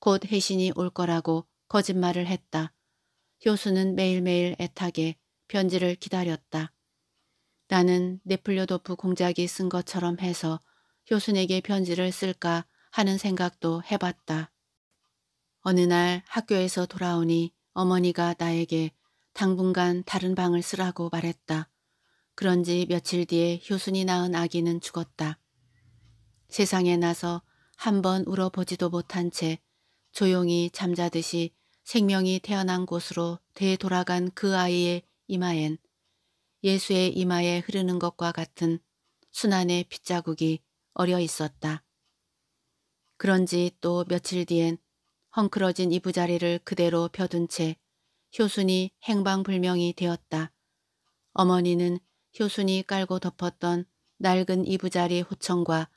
[SPEAKER 1] 곧 혜신이 올 거라고 거짓말을 했다. 효수는 매일매일 애타게 편지를 기다렸다. 나는 네플려도프 공작이 쓴 것처럼 해서 효순에게 편지를 쓸까 하는 생각도 해봤다. 어느 날 학교에서 돌아오니 어머니가 나에게 당분간 다른 방을 쓰라고 말했다. 그런 지 며칠 뒤에 효순이 낳은 아기는 죽었다. 세상에 나서 한 번 울어보지도 못한 채 조용히 잠자듯이 생명이 태어난 곳으로 되돌아간 그 아이의 이마엔 예수의 이마에 흐르는 것과 같은 순환의 핏자국이 어려 있었다. 그런지 또 며칠 뒤엔 헝클어진 이부자리를 그대로 펴둔 채 효순이 행방불명이 되었다. 어머니는 효순이 깔고 덮었던 낡은 이부자리 호청과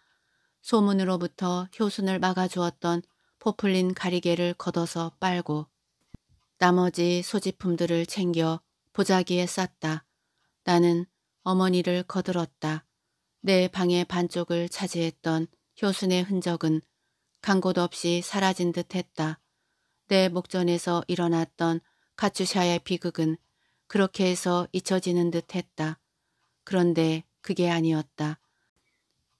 [SPEAKER 1] 소문으로부터 효순을 막아주었던 포플린 가리개를 걷어서 빨고 나머지 소지품들을 챙겨 보자기에 쌌다. 나는 어머니를 거들었다. 내 방의 반쪽을 차지했던 효순의 흔적은 간 곳 없이 사라진 듯 했다. 내 목전에서 일어났던 카츄샤의 비극은 그렇게 해서 잊혀지는 듯 했다. 그런데 그게 아니었다.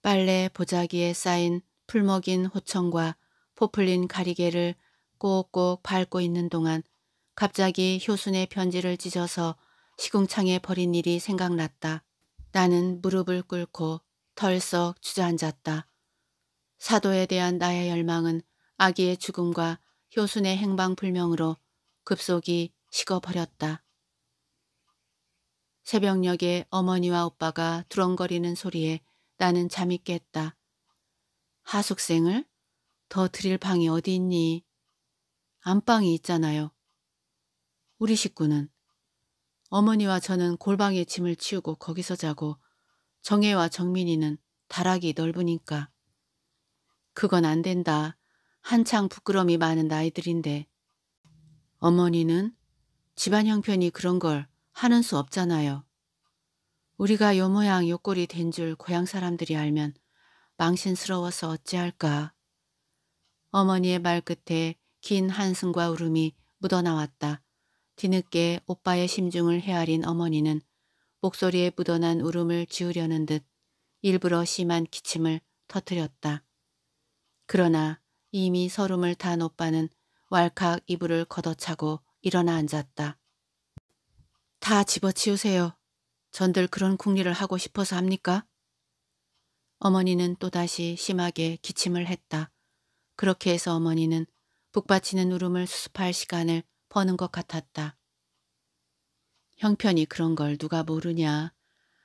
[SPEAKER 1] 빨래 보자기에 쌓인 풀먹인 호청과 포플린 가리개를 꼭꼭 밟고 있는 동안 갑자기 효순의 편지를 찢어서 시궁창에 버린 일이 생각났다. 나는 무릎을 꿇고 덜썩 주저앉았다. 사도에 대한 나의 열망은 아기의 죽음과 효순의 행방불명으로 급속히 식어버렸다. 새벽녘에 어머니와 오빠가 두렁거리는 소리에 나는 잠이 깼다. 하숙생을? 더 드릴 방이 어디 있니? 안방이 있잖아요. 우리 식구는 어머니와 저는 골방에 짐을 치우고 거기서 자고 정혜와 정민이는 다락이 넓으니까. 그건 안 된다. 한창 부끄러움이 많은 나이들인데. 어머니는 집안 형편이 그런 걸 하는 수 없잖아요. 우리가 요 모양 요 꼴이 된 줄 고향 사람들이 알면 망신스러워서 어찌할까. 어머니의 말 끝에 긴 한숨과 울음이 묻어나왔다. 뒤늦게 오빠의 심중을 헤아린 어머니는 목소리에 묻어난 울음을 지우려는 듯 일부러 심한 기침을 터뜨렸다. 그러나 이미 서름을 탄 오빠는 왈칵 이불을 걷어차고 일어나 앉았다. 다 집어치우세요. 전들 그런 궁리를 하고 싶어서 합니까? 어머니는 또다시 심하게 기침을 했다. 그렇게 해서 어머니는 북받치는 울음을 수습할 시간을 버는 것 같았다. 형편이 그런 걸 누가 모르냐.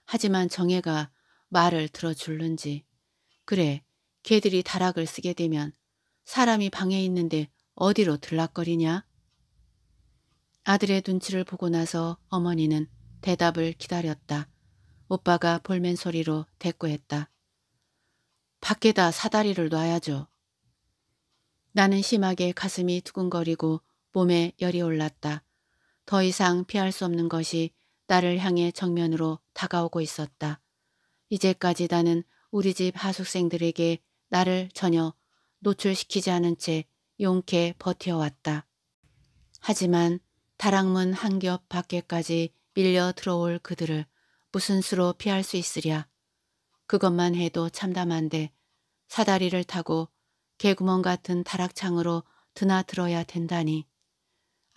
[SPEAKER 1] 하지만 정혜가 말을 들어줄는지. 그래, 개들이 다락을 쓰게 되면 사람이 방에 있는데 어디로 들락거리냐? 아들의 눈치를 보고 나서 어머니는 대답을 기다렸다. 오빠가 볼멘 소리로 대꾸했다. 밖에다 사다리를 놔야죠. 나는 심하게 가슴이 두근거리고 몸에 열이 올랐다. 더 이상 피할 수 없는 것이 나를 향해 정면으로 다가오고 있었다. 이제까지 나는 우리 집 하숙생들에게 나를 전혀 노출시키지 않은 채 용케 버텨왔다. 하지만 다락문 한 겹 밖에까지 밀려 들어올 그들을 무슨 수로 피할 수 있으랴. 그것만 해도 참담한데 사다리를 타고 개구멍 같은 다락창으로 드나들어야 된다니.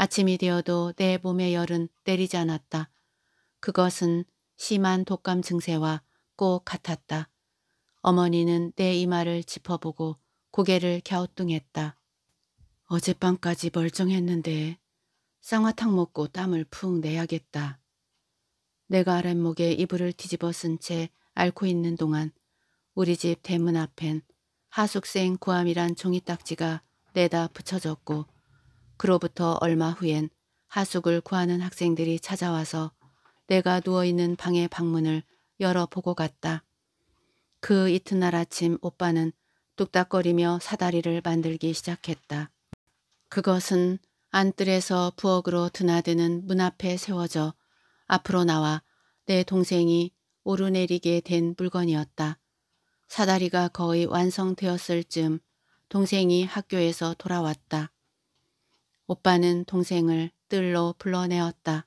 [SPEAKER 1] 아침이 되어도 내 몸의 열은 때리지 않았다. 그것은 심한 독감 증세와 꼭 같았다. 어머니는 내 이마를 짚어보고 고개를 갸우뚱했다. 어젯밤까지 멀쩡했는데 쌍화탕 먹고 땀을 푹 내야겠다. 내가 아랫목에 이불을 뒤집어 쓴채 앓고 있는 동안 우리 집 대문 앞엔 하숙생 구함이란 종이딱지가 내다 붙여졌고 그로부터 얼마 후엔 하숙을 구하는 학생들이 찾아와서 내가 누워있는 방의 방문을 열어보고 갔다. 그 이튿날 아침 오빠는 뚝딱거리며 사다리를 만들기 시작했다. 그것은 안뜰에서 부엌으로 드나드는 문 앞에 세워져 앞으로 나와 내 동생이 오르내리게 된 물건이었다. 사다리가 거의 완성되었을 즈음 동생이 학교에서 돌아왔다. 오빠는 동생을 뜰로 불러내었다.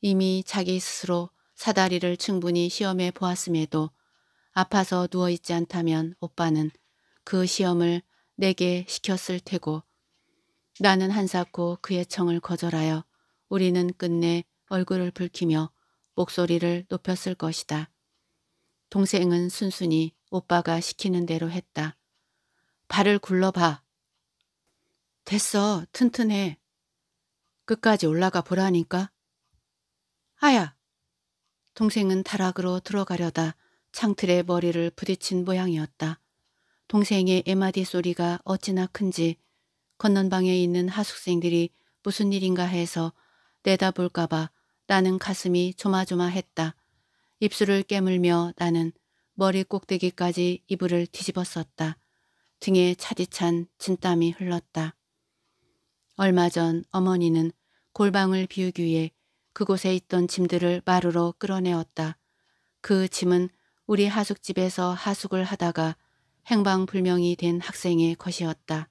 [SPEAKER 1] 이미 자기 스스로 사다리를 충분히 시험해 보았음에도 아파서 누워있지 않다면 오빠는 그 시험을 내게 시켰을 테고 나는 한사코 그의 청을 거절하여 우리는 끝내 얼굴을 붉히며 목소리를 높였을 것이다. 동생은 순순히 오빠가 시키는 대로 했다. 발을 굴러봐. 됐어, 튼튼해. 끝까지 올라가 보라니까. 아야! 동생은 다락으로 들어가려다 창틀에 머리를 부딪힌 모양이었다. 동생의 에마디 소리가 어찌나 큰지 건넌방에 있는 하숙생들이 무슨 일인가 해서 내다볼까봐 나는 가슴이 조마조마했다. 입술을 깨물며 나는 머리 꼭대기까지 이불을 뒤집었었다. 등에 차디찬 진땀이 흘렀다. 얼마 전 어머니는 골방을 비우기 위해 그곳에 있던 짐들을 마루로 끌어내었다. 그 짐은 우리 하숙집에서 하숙을 하다가 행방불명이 된 학생의 것이었다.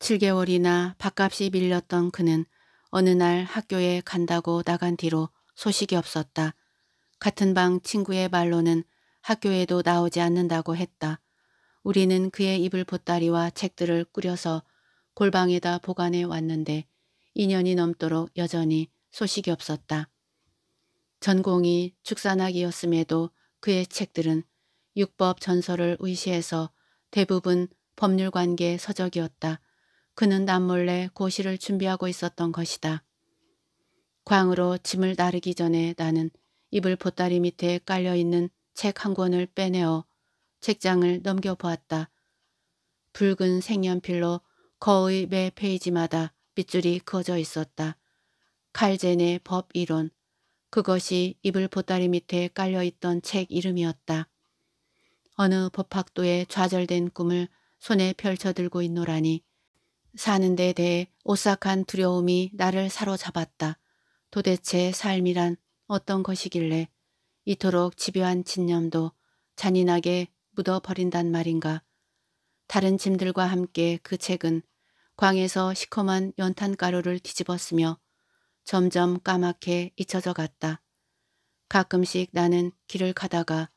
[SPEAKER 1] 7개월이나 밥값이 밀렸던 그는 어느 날 학교에 간다고 나간 뒤로 소식이 없었다. 같은 방 친구의 말로는 학교에도 나오지 않는다고 했다. 우리는 그의 이불 보따리와 책들을 꾸려서 골방에다 보관해 왔는데 2년이 넘도록 여전히 소식이 없었다. 전공이 축산학이었음에도 그의 책들은 육법 전설을 의시해서 대부분 법률관계 서적이었다. 그는 남몰래 고시를 준비하고 있었던 것이다. 광으로 짐을 나르기 전에 나는 이불 보따리 밑에 깔려있는 책 한 권을 빼내어 책장을 넘겨보았다. 붉은 색연필로 거의 매 페이지마다 밑줄이 그어져 있었다. 칼젠의 법 이론. 그것이 이불 보따리 밑에 깔려있던 책 이름이었다. 어느 법학도에 좌절된 꿈을 손에 펼쳐들고 있노라니 사는 데 대해 오싹한 두려움이 나를 사로잡았다. 도대체 삶이란 어떤 것이길래 이토록 집요한 진념도 잔인하게 묻어버린단 말인가. 다른 짐들과 함께 그 책은 광에서 시커먼 연탄가루를 뒤집었으며 점점 까맣게 잊혀져 갔다. 가끔씩 나는 길을 가다가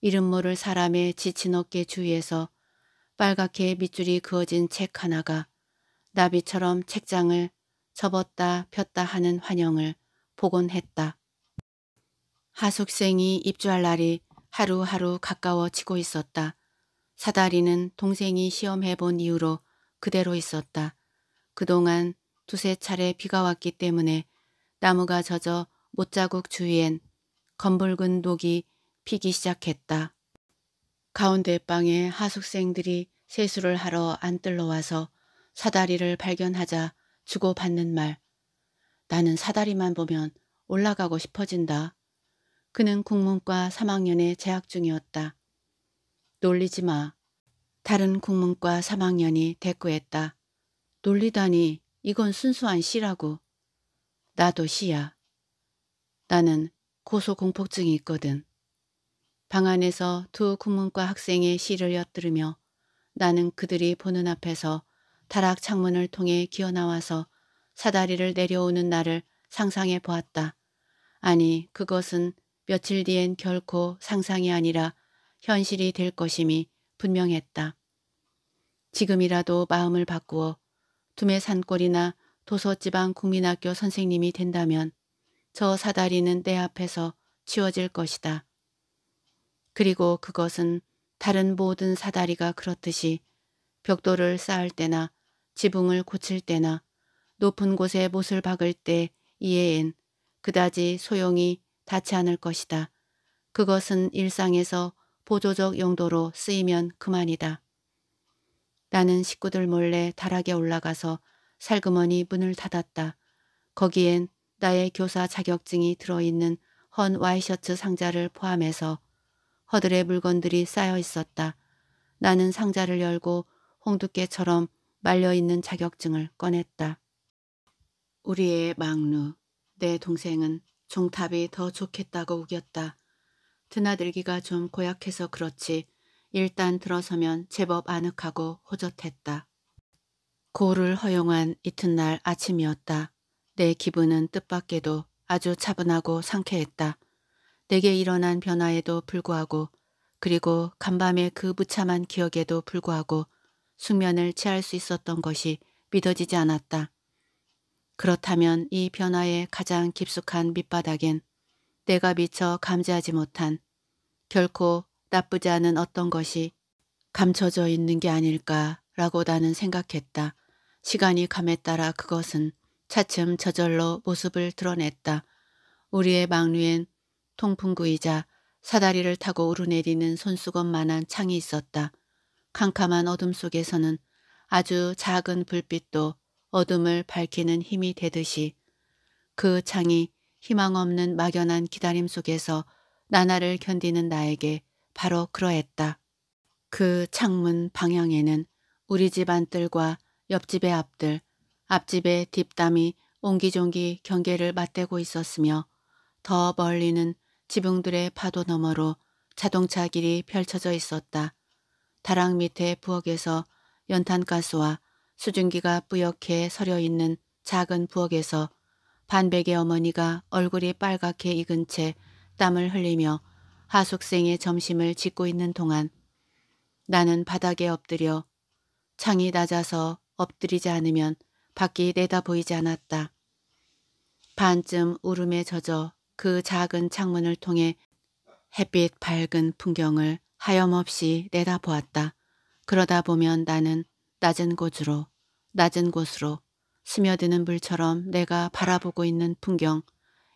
[SPEAKER 1] 이름 모를 사람의 지친 어깨 주위에서 빨갛게 밑줄이 그어진 책 하나가 나비처럼 책장을 접었다 폈다 하는 환영을 보곤 했다. 하숙생이 입주할 날이 하루하루 가까워지고 있었다. 사다리는 동생이 시험해본 이후로 그대로 있었다. 그동안 두세 차례 비가 왔기 때문에 나무가 젖어 못자국 주위엔 검붉은 녹이 피기 시작했다. 가운데 방에 하숙생들이 세수를 하러 안뜰러와서 사다리를 발견하자 주고받는 말. 나는 사다리만 보면 올라가고 싶어진다. 그는 국문과 3학년에 재학 중이었다. 놀리지 마. 다른 국문과 3학년이 대꾸했다. 놀리다니 이건 순수한 시라고. 나도 시야. 나는 고소공포증이 있거든. 방 안에서 두 국문과 학생의 시를 엿들으며 나는 그들이 보는 앞에서 다락 창문을 통해 기어나와서 사다리를 내려오는 나를 상상해 보았다. 아니 그것은 며칠 뒤엔 결코 상상이 아니라 현실이 될 것임이 분명했다. 지금이라도 마음을 바꾸어 두메 산골이나 도서지방 국민학교 선생님이 된다면 저 사다리는 내 앞에서 치워질 것이다. 그리고 그것은 다른 모든 사다리가 그렇듯이 벽돌을 쌓을 때나 지붕을 고칠 때나 높은 곳에 못을 박을 때 이에엔 그다지 소용이 닿지 않을 것이다. 그것은 일상에서 보조적 용도로 쓰이면 그만이다. 나는 식구들 몰래 다락에 올라가서 살그머니 문을 닫았다. 거기엔 나의 교사 자격증이 들어있는 헌 와이셔츠 상자를 포함해서 허들의 물건들이 쌓여 있었다. 나는 상자를 열고 홍두깨처럼 말려있는 자격증을 꺼냈다. 우리의 막루, 내 동생은 종탑이 더 좋겠다고 우겼다. 드나들기가 좀 고약해서 그렇지 일단 들어서면 제법 아늑하고 호젓했다. 고를 허용한 이튿날 아침이었다. 내 기분은 뜻밖에도 아주 차분하고 상쾌했다. 내게 일어난 변화에도 불구하고 그리고 간밤의 그 무참한 기억에도 불구하고 숙면을 취할 수 있었던 것이 믿어지지 않았다. 그렇다면 이 변화의 가장 깊숙한 밑바닥엔 내가 미처 감지하지 못한 결코 나쁘지 않은 어떤 것이 감춰져 있는 게 아닐까라고 나는 생각했다. 시간이 감에 따라 그것은 차츰 저절로 모습을 드러냈다. 우리의 망루엔 통풍구이자 사다리를 타고 오르내리는 손수건만한 창이 있었다. 캄캄한 어둠 속에서는 아주 작은 불빛도 어둠을 밝히는 힘이 되듯이 그 창이 희망 없는 막연한 기다림 속에서 나날을 견디는 나에게 바로 그러했다. 그 창문 방향에는 우리 집 안뜰과 옆집의 앞들, 앞집의 뒷담이 옹기종기 경계를 맞대고 있었으며 더 멀리는 지붕들의 파도 너머로 자동차 길이 펼쳐져 있었다. 다락 밑에 부엌에서 연탄가스와 수증기가 뿌옇게 서려 있는 작은 부엌에서 반백의 어머니가 얼굴이 빨갛게 익은 채 땀을 흘리며 하숙생의 점심을 짓고 있는 동안 나는 바닥에 엎드려 창이 낮아서 엎드리지 않으면 밖이 내다보이지 않았다. 반쯤 울음에 젖어 그 작은 창문을 통해 햇빛 밝은 풍경을 하염없이 내다보았다. 그러다 보면 나는 낮은 곳으로 낮은 곳으로 스며드는 물처럼 내가 바라보고 있는 풍경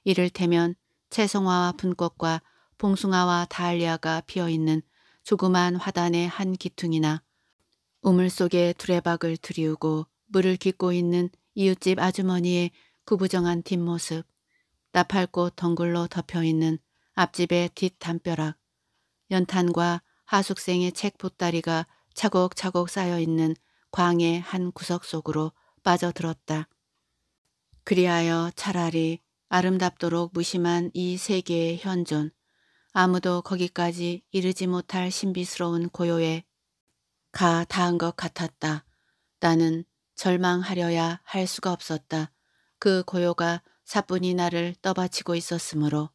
[SPEAKER 1] 이를테면 채송화와 분꽃과 봉숭아와 다알리아가 피어있는 조그만 화단의 한 기퉁이나 우물 속에 두레박을 들이우고 물을 깃고 있는 이웃집 아주머니의 구부정한 뒷모습, 나팔꽃 덩굴로 덮여있는 앞집의 뒷담벼락, 연탄과 하숙생의 책 보따리가 차곡차곡 쌓여있는 광의 한 구석 속으로 빠져들었다. 그리하여 차라리 아름답도록 무심한 이 세계의 현존, 아무도 거기까지 이르지 못할 신비스러운 고요에 가 닿은 것 같았다. 나는 절망하려야 할 수가 없었다. 그 고요가 사뿐히 나를 떠받치고 있었으므로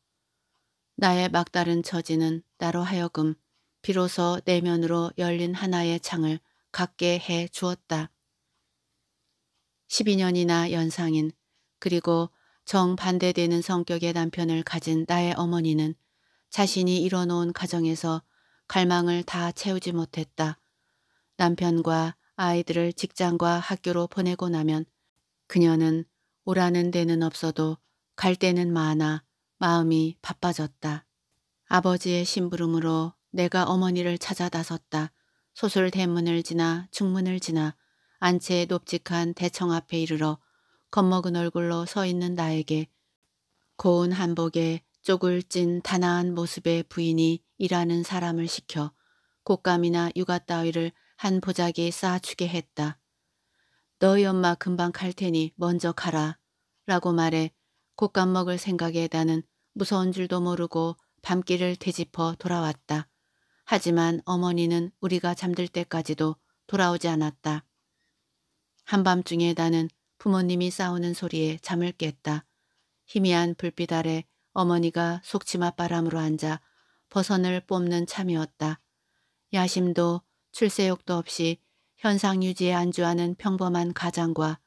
[SPEAKER 1] 나의 막다른 처지는 나로 하여금 비로소 내면으로 열린 하나의 창을 갖게 해 주었다. 12년이나 연상인 그리고 정반대되는 성격의 남편을 가진 나의 어머니는 자신이 이뤄놓은 가정에서 갈망을 다 채우지 못했다. 남편과 아이들을 직장과 학교로 보내고 나면 그녀는 오라는 데는 없어도 갈 데는 많아 마음이 바빠졌다. 아버지의 심부름으로 내가 어머니를 찾아 나섰다. 소설 대문을 지나 중문을 지나 안채 의 높직한 대청 앞에 이르러 겁먹은 얼굴로 서 있는 나에게 고운 한복에 쪽을 찐 단아한 모습의 부인이 일하는 사람을 시켜 곶감이나 육아 따위를 한 보자기에 쌓아주게 했다. 너희 엄마 금방 갈 테니 먼저 가라 라고 말해 곶감 먹을 생각에 나는 무서운 줄도 모르고 밤길을 되짚어 돌아왔다. 하지만 어머니는 우리가 잠들 때까지도 돌아오지 않았다. 한밤중에 나는 부모님이 싸우는 소리에 잠을 깼다. 희미한 불빛 아래 어머니가 속치마 바람으로 앉아 버선을 뽑는 참이었다. 야심도 출세욕도 없이 현상 유지에 안주하는 평범한 가장과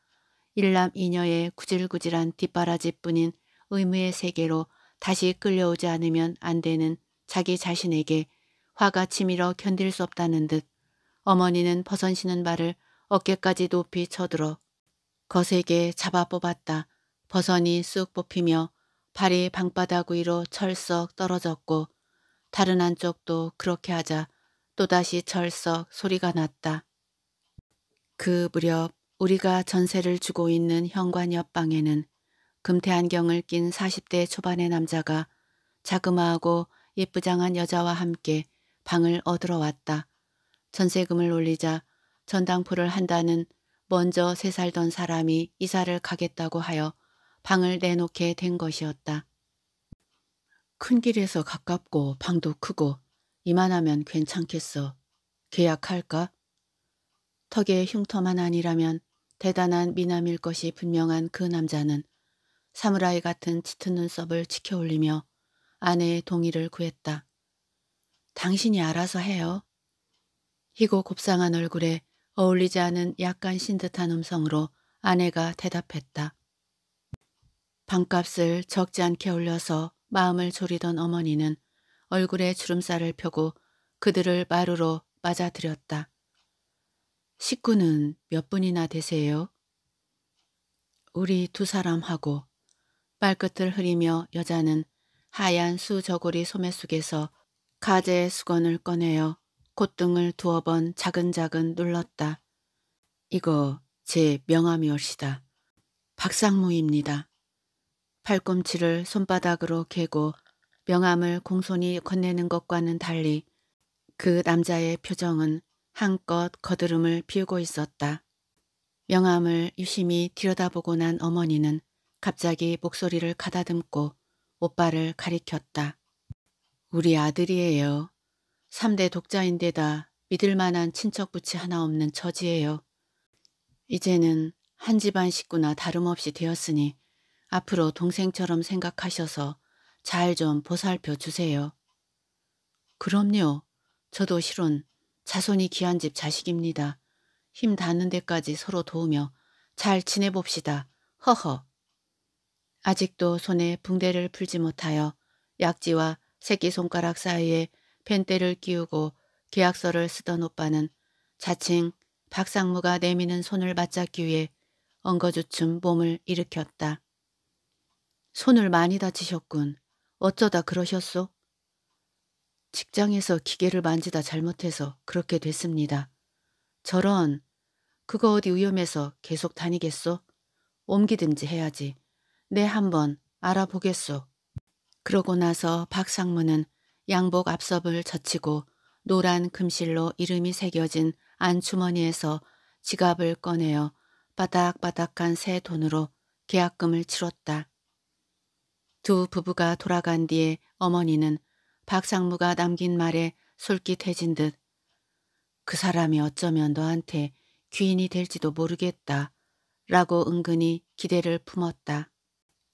[SPEAKER 1] 일남이녀의 구질구질한 뒷바라지뿐인 의무의 세계로 다시 끌려오지 않으면 안 되는 자기 자신에게 화가 치밀어 견딜 수 없다는 듯 어머니는 버선시는 발을 어깨까지 높이 쳐들어 거세게 잡아 뽑았다. 버선이 쑥 뽑히며 발이 방바닥 위로 철썩 떨어졌고 다른 한쪽도 그렇게 하자 또다시 철썩 소리가 났다. 그 무렵 우리가 전세를 주고 있는 현관 옆방에는 금태 안경을 낀 40대 초반의 남자가 자그마하고 예쁘장한 여자와 함께 방을 얻으러 왔다. 전세금을 올리자 전당포를 한다는 먼저 세 살던 사람이 이사를 가겠다고 하여 방을 내놓게 된 것이었다. 큰 길에서 가깝고 방도 크고 이만하면 괜찮겠어. 계약할까? 턱에 흉터만 아니라면 대단한 미남일 것이 분명한 그 남자는 사무라이 같은 짙은 눈썹을 치켜올리며 아내의 동의를 구했다. 당신이 알아서 해요. 희고 곱상한 얼굴에 어울리지 않은 약간 신듯한 음성으로 아내가 대답했다. 방값을 적지 않게 올려서 마음을 졸이던 어머니는 얼굴에 주름살을 펴고 그들을 마루로 맞아들였다. 식구는 몇 분이나 되세요? 우리 두 사람하고 발끝을 흐리며 여자는 하얀 수저고리 소매 속에서 가재 의 수건을 꺼내어 콧등을 두어 번 자근자근 눌렀다. 이거 제 명함이옵시다. 박상무입니다. 팔꿈치를 손바닥으로 개고 명함을 공손히 건네는 것과는 달리 그 남자의 표정은 한껏 거드름을 피우고 있었다. 명함을 유심히 들여다보고 난 어머니는 갑자기 목소리를 가다듬고 오빠를 가리켰다. 우리 아들이에요. 3대 독자인데다 믿을 만한 친척 부치 하나 없는 처지예요. 이제는 한 집안 식구나 다름없이 되었으니 앞으로 동생처럼 생각하셔서 잘 좀 보살펴 주세요. 그럼요. 저도 실은 자손이 귀한 집 자식입니다. 힘 닿는 데까지 서로 도우며 잘 지내봅시다. 허허. 아직도 손에 붕대를 풀지 못하여 약지와 새끼손가락 사이에 펜대를 끼우고 계약서를 쓰던 오빠는 자칭 박상무가 내미는 손을 맞잡기 위해 엉거주춤 몸을 일으켰다. 손을 많이 다치셨군. 어쩌다 그러셨소? 직장에서 기계를 만지다 잘못해서 그렇게 됐습니다. 저런, 그거 어디 위험해서 계속 다니겠소? 옮기든지 해야지. 네, 한번 알아보겠소. 그러고 나서 박상무는 양복 앞섭을 젖히고 노란 금실로 이름이 새겨진 안주머니에서 지갑을 꺼내어 바닥바닥한 새 돈으로 계약금을 치렀다. 두 부부가 돌아간 뒤에 어머니는 박상무가 남긴 말에 솔깃해진 듯 그 사람이 어쩌면 너한테 귀인이 될지도 모르겠다 라고 은근히 기대를 품었다.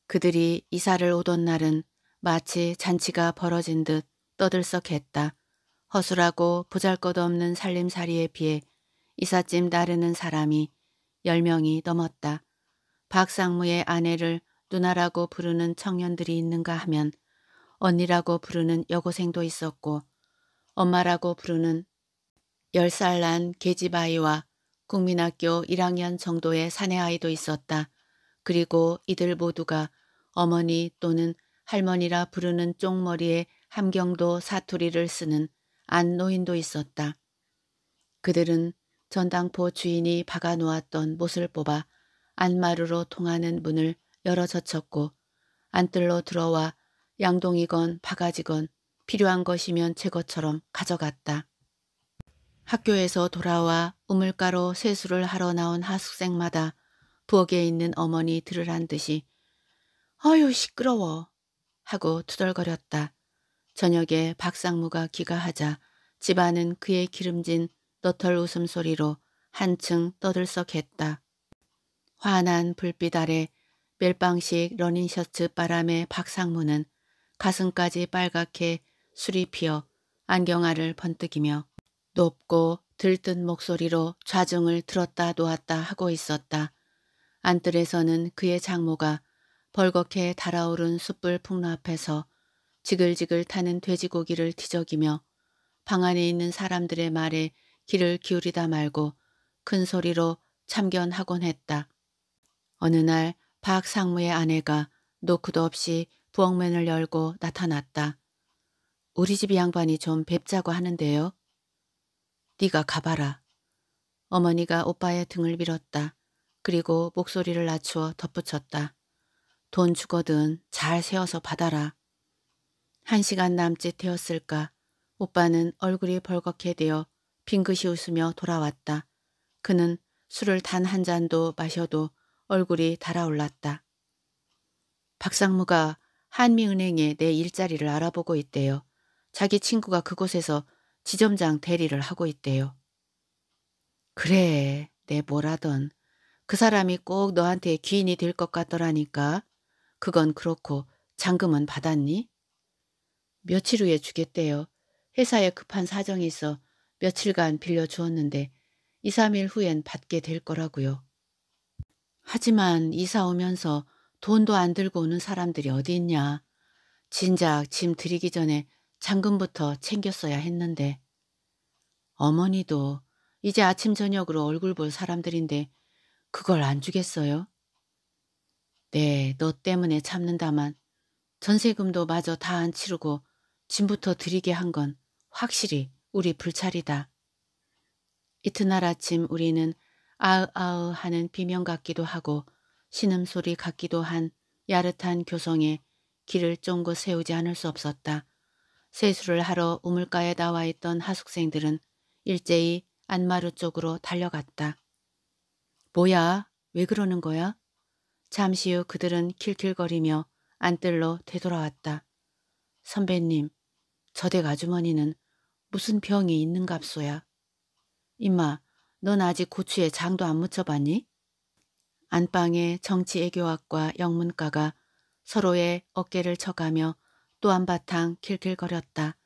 [SPEAKER 1] 그들이 이사를 오던 날은 마치 잔치가 벌어진 듯 떠들썩했다. 허술하고 보잘것없는 살림살이에 비해 이삿짐 따르는 사람이 10명이 넘었다. 박상무의 아내를 누나라고 부르는 청년들이 있는가 하면 언니라고 부르는 여고생도 있었고 엄마라고 부르는 10살 난 계집아이와 국민학교 1학년 정도의 사내아이도 있었다. 그리고 이들 모두가 어머니 또는 할머니라 부르는 쪽머리에 함경도 사투리를 쓰는 안노인도 있었다. 그들은 전당포 주인이 박아놓았던 못을 뽑아 안마루로 통하는 문을 열어 젖혔고 안뜰로 들어와 양동이건 바가지건 필요한 것이면 제 것처럼 가져갔다. 학교에서 돌아와 우물가로 세수를 하러 나온 하숙생마다 부엌에 있는 어머니 들으란 듯이 어휴 시끄러워 하고 투덜거렸다. 저녁에 박상무가 귀가하자 집안은 그의 기름진 너털 웃음소리로 한층 떠들썩했다. 환한 불빛 아래 멜빵식 러닝셔츠 바람에 박상무는 가슴까지 빨갛게 술이 피어 안경알을 번뜩이며 높고 들뜬 목소리로 좌중을 들었다 놓았다 하고 있었다. 안뜰에서는 그의 장모가 벌겋게 달아오른 숯불 풍로 앞에서 지글지글 타는 돼지고기를 뒤적이며 방 안에 있는 사람들의 말에 귀를 기울이다 말고 큰 소리로 참견하곤 했다. 어느 날 박 상무의 아내가 노크도 없이 부엌문을 열고 나타났다. 우리 집 양반이 좀 뵙자고 하는데요. 네가 가봐라. 어머니가 오빠의 등을 밀었다. 그리고 목소리를 낮추어 덧붙였다. 돈 주거든 잘 세워서 받아라. 한 시간 남짓 되었을까 오빠는 얼굴이 벌겋게 되어 빙긋이 웃으며 돌아왔다. 그는 술을 단 한 잔도 마셔도 얼굴이 달아올랐다. 박상무가 한미은행에 내 일자리를 알아보고 있대요. 자기 친구가 그곳에서 지점장 대리를 하고 있대요. 그래, 내 뭐라던. 그 사람이 꼭 너한테 귀인이 될 것 같더라니까. 그건 그렇고 잔금은 받았니? 며칠 후에 주겠대요. 회사에 급한 사정이 있어 며칠간 빌려주었는데 2, 3일 후엔 받게 될 거라고요. 하지만 이사 오면서 돈도 안 들고 오는 사람들이 어디 있냐. 진작 짐 들이기 전에 잔금부터 챙겼어야 했는데. 어머니도 이제 아침 저녁으로 얼굴 볼 사람들인데 그걸 안 주겠어요? 네, 너 때문에 참는다만 전세금도 마저 다 안 치르고 짐부터 드리게 한 건 확실히 우리 불찰이다. 이튿날 아침 우리는 아으아으 하는 비명 같기도 하고 신음소리 같기도 한 야릇한 교성에 길을 쫑긋 세우지 않을 수 없었다. 세수를 하러 우물가에 나와 있던 하숙생들은 일제히 안마루 쪽으로 달려갔다. 뭐야? 왜 그러는 거야? 잠시 후 그들은 킬킬거리며 안뜰로 되돌아왔다. 선배님, 저댁 아주머니는 무슨 병이 있는갑소야. 임마 넌 아직 고추에 장도 안 묻혀봤니? 안방에 정치애교학과 영문과가 서로의 어깨를 쳐가며 또 한바탕 킬킬거렸다.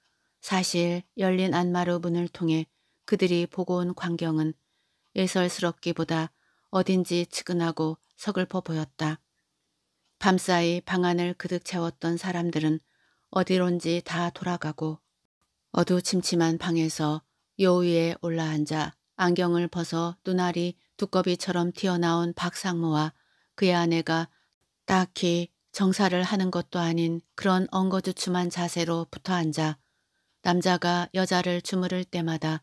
[SPEAKER 1] 사실 열린 안마루 문을 통해 그들이 보고 온 광경은 예설스럽기보다 어딘지 측은하고 서글퍼 보였다. 밤사이 방 안을 그득 채웠던 사람들은 어디론지 다 돌아가고 어두침침한 방에서 요위에 올라앉아 안경을 벗어 눈알이 두꺼비처럼 튀어나온 박상무와 그의 아내가 딱히 정사를 하는 것도 아닌 그런 엉거주춤한 자세로 붙어앉아 남자가 여자를 주무를 때마다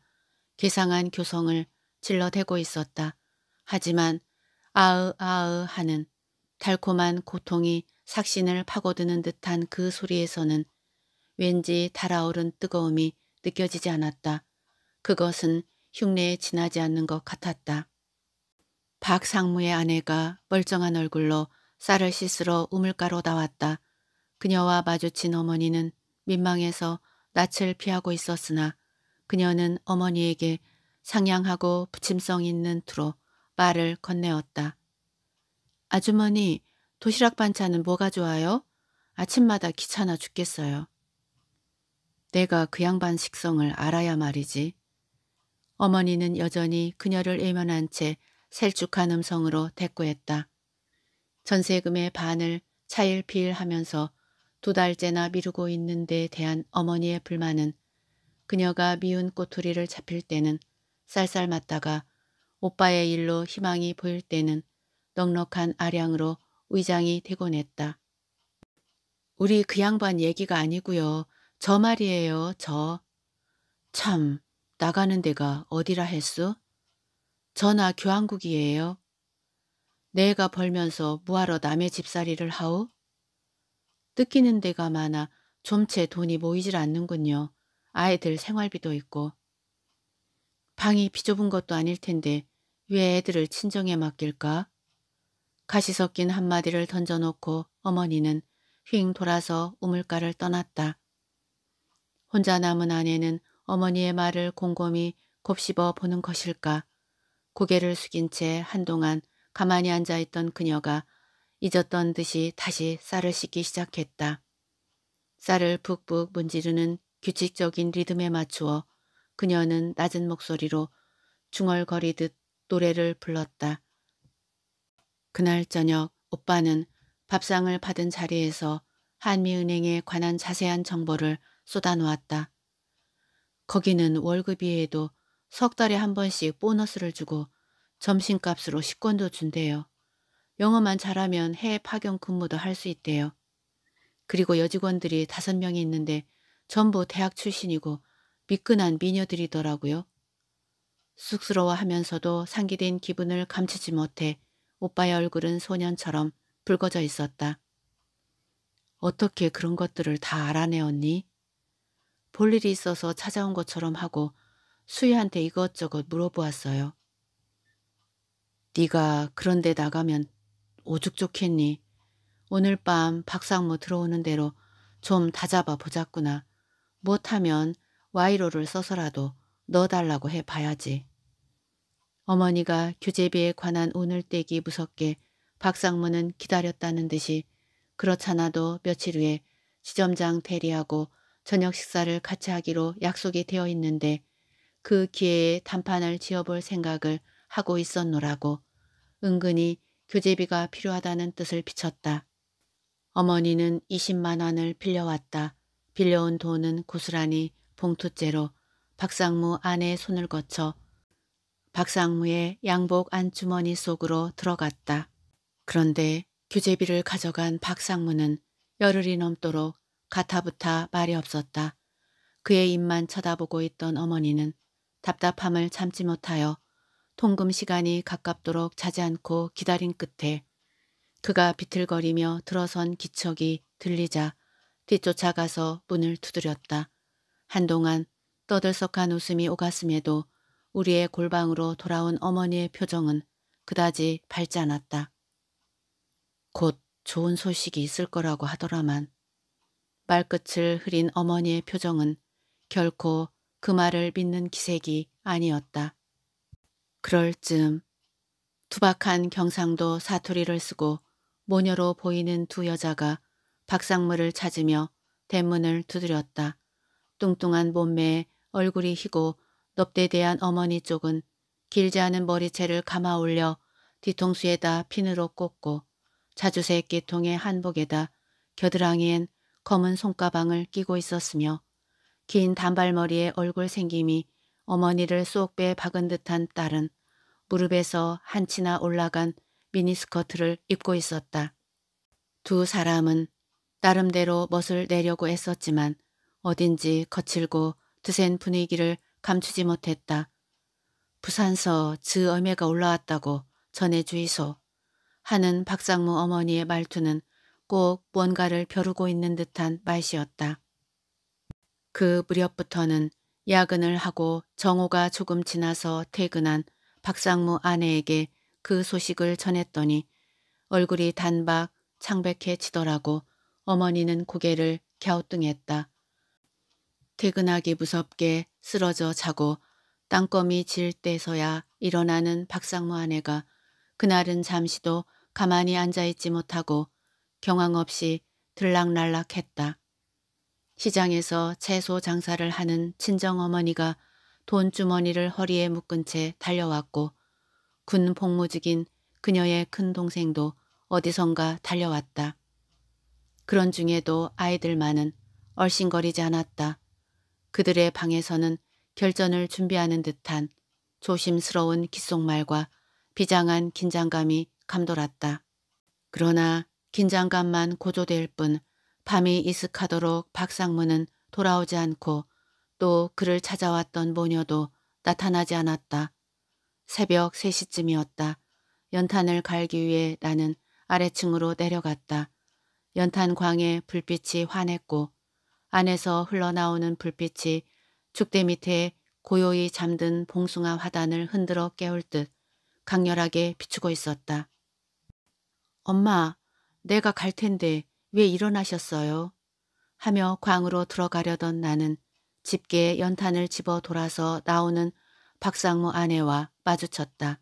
[SPEAKER 1] 기상한 교성을 질러대고 있었다. 하지만 아으아으 하는 달콤한 고통이 삭신을 파고드는 듯한 그 소리에서는 왠지 달아오른 뜨거움이 느껴지지 않았다. 그것은 흉내에 지나지 않는 것 같았다. 박 상무의 아내가 멀쩡한 얼굴로 쌀을 씻으러 우물가로 나왔다. 그녀와 마주친 어머니는 민망해서 낯을 피하고 있었으나 그녀는 어머니에게 상냥하고 부침성 있는 투로 말을 건네었다. 아주머니, 도시락 반찬은 뭐가 좋아요? 아침마다 귀찮아 죽겠어요. 내가 그 양반 식성을 알아야 말이지. 어머니는 여전히 그녀를 일면한 채 셀쭉한 음성으로 대꾸했다. 전세금의 반을 차일피일하면서 두 달째나 미루고 있는 데에 대한 어머니의 불만은 그녀가 미운 꼬투리를 잡힐 때는 쌀쌀 맞다가 오빠의 일로 희망이 보일 때는 넉넉한 아량으로 의장이 되곤 했다. 우리 그 양반 얘기가 아니고요. 저 말이에요. 저. 참 나가는 데가 어디라 했수? 저나 교황국이에요. 내가 벌면서 무하러 남의 집사리를 하오? 뜯기는 데가 많아 좀 채 돈이 모이질 않는군요. 아이들 생활비도 있고. 방이 비좁은 것도 아닐 텐데 왜 애들을 친정에 맡길까? 가시 섞인 한마디를 던져놓고 어머니는 휙 돌아서 우물가를 떠났다. 혼자 남은 아내는 어머니의 말을 곰곰이 곱씹어 보는 것일까. 고개를 숙인 채 한동안 가만히 앉아있던 그녀가 잊었던 듯이 다시 쌀을 씻기 시작했다. 쌀을 푹푹 문지르는 규칙적인 리듬에 맞추어 그녀는 낮은 목소리로 중얼거리듯 노래를 불렀다. 그날 저녁 오빠는 밥상을 받은 자리에서 한미은행에 관한 자세한 정보를 쏟아놓았다. 거기는 월급이에도 석 달에 한 번씩 보너스를 주고 점심값으로 식권도 준대요. 영어만 잘하면 해외 파견 근무도 할 수 있대요. 그리고 여직원들이 다섯 명이 있는데 전부 대학 출신이고 미끈한 미녀들이더라고요. 쑥스러워하면서도 상기된 기분을 감추지 못해 오빠의 얼굴은 소년처럼 붉어져 있었다. 어떻게 그런 것들을 다 알아내었니? 볼 일이 있어서 찾아온 것처럼 하고 수희한테 이것저것 물어보았어요. 네가 그런 데 나가면 오죽 좋겠니? 오늘 밤 박상무 들어오는 대로 좀 다잡아 보자꾸나. 못하면 와이로를 써서라도 넣어달라고 해봐야지. 어머니가 규제비에 관한 운을 떼기 무섭게 박상무는 기다렸다는 듯이 그렇잖아도 며칠 후에 지점장 대리하고 저녁 식사를 같이 하기로 약속이 되어 있는데 그 기회에 단판을 지어볼 생각을 하고 있었노라고 은근히 교제비가 필요하다는 뜻을 비쳤다. 어머니는 20만 원을 빌려왔다. 빌려온 돈은 고스란히 봉투째로 박상무 아내의 손을 거쳐 박상무의 양복 안주머니 속으로 들어갔다. 그런데 규제비를 가져간 박상무는 열흘이 넘도록 가타부타 말이 없었다. 그의 입만 쳐다보고 있던 어머니는 답답함을 참지 못하여 통금 시간이 가깝도록 자지 않고 기다린 끝에 그가 비틀거리며 들어선 기척이 들리자 뒤쫓아가서 문을 두드렸다. 한동안 떠들썩한 웃음이 오갔음에도 우리의 골방으로 돌아온 어머니의 표정은 그다지 밝지 않았다. 곧 좋은 소식이 있을 거라고 하더라만 말끝을 흐린 어머니의 표정은 결코 그 말을 믿는 기색이 아니었다. 그럴 즈음 투박한 경상도 사투리를 쓰고 모녀로 보이는 두 여자가 박상무를 찾으며 대문을 두드렸다. 뚱뚱한 몸매에 얼굴이 희고 넙대대한 어머니 쪽은 길지 않은 머리채를 감아 올려 뒤통수에다 핀으로 꽂고 자주색 기통의 한복에다 겨드랑이엔 검은 손가방을 끼고 있었으며 긴 단발머리에 얼굴 생김이 어머니를 쏙 빼 박은 듯한 딸은 무릎에서 한치나 올라간 미니스커트를 입고 있었다. 두 사람은 나름대로 멋을 내려고 했었지만 어딘지 거칠고 드센 분위기를 감추지 못했다. 부산서 즈어해가 올라왔다고 전해주이소 하는 박상무 어머니의 말투는 꼭 뭔가를 벼르고 있는 듯한 말씨였다그 무렵부터는 야근을 하고 정오가 조금 지나서 퇴근한 박상무 아내에게 그 소식을 전했더니 얼굴이 단박 창백해지더라고 어머니는 고개를 갸우뚱했다. 퇴근하기 무섭게 쓰러져 자고 땅거이질 때서야 일어나는 박상무 아내가 그날은 잠시도 가만히 앉아있지 못하고 경황 없이 들락날락했다. 시장에서 채소 장사를 하는 친정어머니가 돈주머니를 허리에 묶은 채 달려왔고 군 복무직인 그녀의 큰 동생도 어디선가 달려왔다. 그런 중에도 아이들만은 얼씬거리지 않았다. 그들의 방에서는 결전을 준비하는 듯한 조심스러운 귓속말과 비장한 긴장감이 감돌았다. 그러나 긴장감만 고조될 뿐 밤이 이슥하도록 박상무는 돌아오지 않고 또 그를 찾아왔던 모녀도 나타나지 않았다. 새벽 3시쯤이었다. 연탄을 갈기 위해 나는 아래층으로 내려갔다. 연탄광에 불빛이 환했고 안에서 흘러나오는 불빛이 축대 밑에 고요히 잠든 봉숭아 화단을 흔들어 깨울 듯 강렬하게 비추고 있었다. 엄마, 내가 갈 텐데 왜 일어나셨어요? 하며 광으로 들어가려던 나는 집게 연탄을 집어 돌아서 나오는 박상우 아내와 마주쳤다.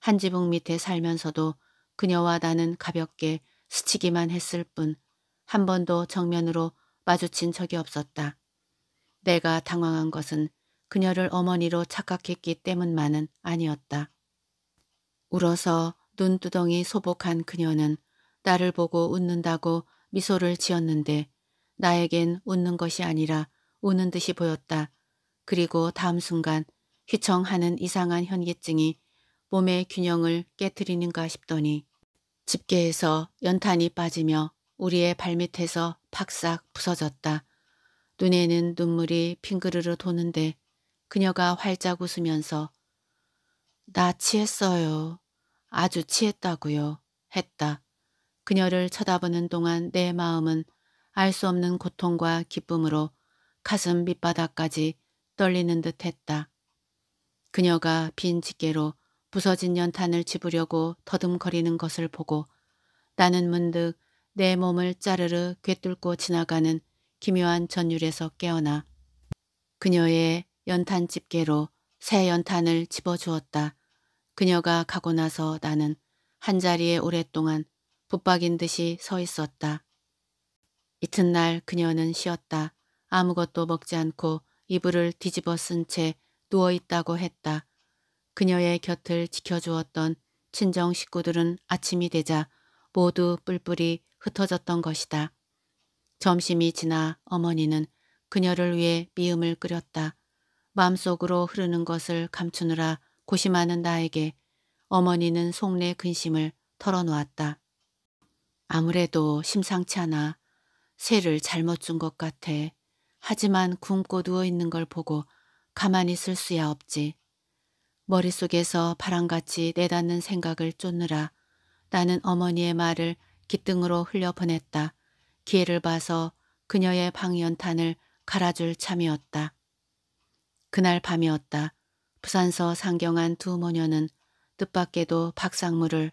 [SPEAKER 1] 한 지붕 밑에 살면서도 그녀와 나는 가볍게 스치기만 했을 뿐 한 번도 정면으로 마주친 적이 없었다. 내가 당황한 것은 그녀를 어머니로 착각했기 때문만은 아니었다. 울어서 눈두덩이 소복한 그녀는 나를 보고 웃는다고 미소를 지었는데 나에겐 웃는 것이 아니라 우는 듯이 보였다. 그리고 다음 순간 휘청하는 이상한 현기증이 몸의 균형을 깨뜨리는가 싶더니 집게에서 연탄이 빠지며 우리의 발밑에서 박싹 부서졌다. 눈에는 눈물이 핑그르르 도는데 그녀가 활짝 웃으면서 나 취했어요. 아주 취했다고요. 했다. 그녀를 쳐다보는 동안 내 마음은 알 수 없는 고통과 기쁨으로 가슴 밑바닥까지 떨리는 듯 했다. 그녀가 빈 집게로 부서진 연탄을 집으려고 더듬거리는 것을 보고 나는 문득 내 몸을 짜르르 꿰뚫고 지나가는 기묘한 전율에서 깨어나 그녀의 연탄 집게로 새 연탄을 집어주었다. 그녀가 가고 나서 나는 한자리에 오랫동안 붙박인 듯이 서 있었다. 이튿날 그녀는 쉬었다. 아무것도 먹지 않고 이불을 뒤집어 쓴 채 누워있다고 했다. 그녀의 곁을 지켜주었던 친정 식구들은 아침이 되자 모두 뿔뿔이 흩어졌던 것이다. 점심이 지나 어머니는 그녀를 위해 미음을 끓였다. 마음속으로 흐르는 것을 감추느라 고심하는 나에게 어머니는 속내 근심을 털어놓았다. 아무래도 심상치 않아 새를 잘못 준 것 같아. 하지만 굶고 누워있는 걸 보고 가만히 있을 수야 없지. 머릿속에서 바람같이 내닫는 생각을 쫓느라 나는 어머니의 말을 기등으로 흘려 보냈다. 기회를 봐서 그녀의 방연탄을 갈아줄 참이었다. 그날 밤이었다. 부산서 상경한 두 모녀는 뜻밖에도 박상무를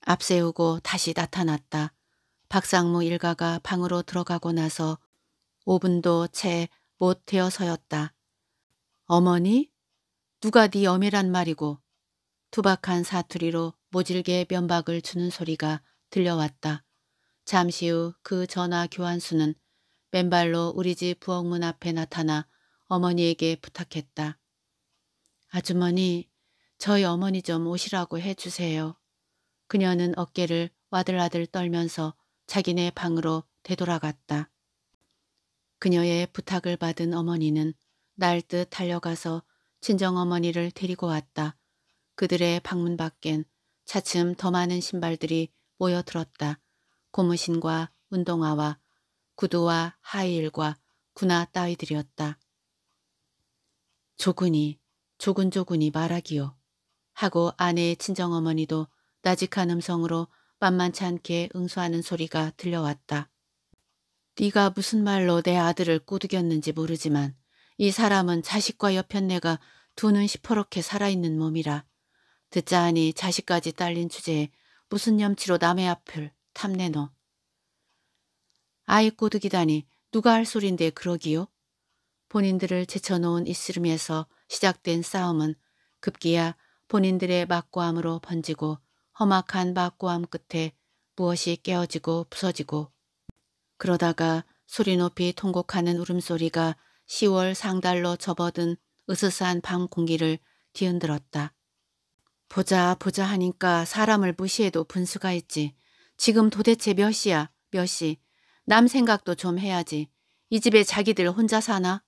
[SPEAKER 1] 앞세우고 다시 나타났다. 박상무 일가가 방으로 들어가고 나서 5분도 채 못 되어 서였다. 어머니? 누가 네 어미란 말이고? 투박한 사투리로 모질게 면박을 주는 소리가 들려왔다. 잠시 후 그 전화 교환수는 맨발로 우리 집 부엌문 앞에 나타나 어머니에게 부탁했다. 아주머니, 저희 어머니 좀 오시라고 해주세요. 그녀는 어깨를 와들와들 떨면서 자기네 방으로 되돌아갔다. 그녀의 부탁을 받은 어머니는 날 듯 달려가서 친정어머니를 데리고 왔다. 그들의 방문 밖엔 차츰 더 많은 신발들이 모여들었다. 고무신과 운동화와 구두와 하이힐과 구나 따위들이었다. 조근이 조근조근이 말하기요. 하고 아내의 친정어머니도 나직한 음성으로 만만치 않게 응수하는 소리가 들려왔다. 네가 무슨 말로 내 아들을 꼬드겼는지 모르지만 이 사람은 자식과 옆편내가두눈 시퍼렇게 살아있는 몸이라 듣자 하니 자식까지 딸린 주제에 무슨 염치로 남의 앞을 탐내노. 아이 꼬드기다니 누가 할 소린데 그러기요? 본인들을 제쳐놓은 이스름에서 시작된 싸움은 급기야 본인들의 막고함으로 번지고 험악한 막고함 끝에 무엇이 깨어지고 부서지고 그러다가 소리 높이 통곡하는 울음소리가 10월 상달로 접어든 으스스한 밤 공기를 뒤흔들었다. 보자 보자 하니까 사람을 무시해도 분수가 있지. 지금 도대체 몇 시야 몇 시. 남 생각도 좀 해야지. 이 집에 자기들 혼자 사나?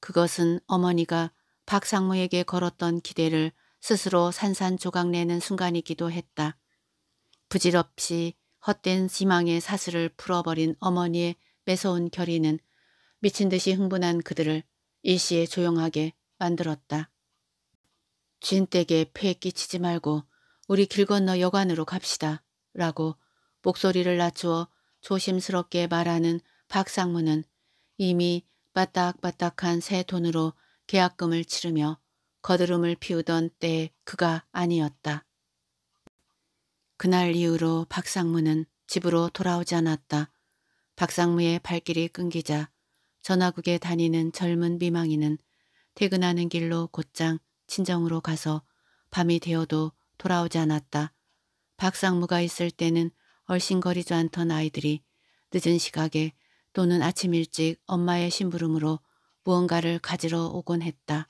[SPEAKER 1] 그것은 어머니가 박상무에게 걸었던 기대를 스스로 산산조각내는 순간이기도 했다. 부질없이 헛된 희망의 사슬을 풀어버린 어머니의 매서운 결의는 미친 듯이 흥분한 그들을 일시에 조용하게 만들었다. 진댁에 폐 끼치지 말고 우리 길 건너 여관으로 갑시다. 라고 목소리를 낮추어 조심스럽게 말하는 박상무는 이미 빠딱빠딱한새 돈으로 계약금을 치르며 거드름을 피우던 때 그가 아니었다. 그날 이후로 박상무는 집으로 돌아오지 않았다. 박상무의 발길이 끊기자 전화국에 다니는 젊은 미망이는 퇴근하는 길로 곧장 친정으로 가서 밤이 되어도 돌아오지 않았다. 박상무가 있을 때는 얼씬거리지 않던 아이들이 늦은 시각에 또는 아침 일찍 엄마의 심부름으로 무언가를 가지러 오곤 했다.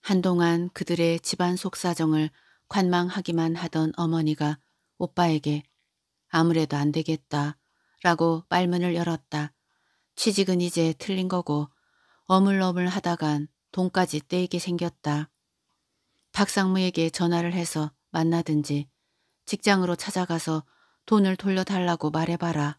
[SPEAKER 1] 한동안 그들의 집안 속사정을 관망하기만 하던 어머니가 오빠에게 아무래도 안 되겠다 라고 말문을 열었다. 취직은 이제 틀린 거고 어물어물 하다간 돈까지 떼이게 생겼다. 박상무에게 전화를 해서 만나든지 직장으로 찾아가서 돈을 돌려달라고 말해봐라.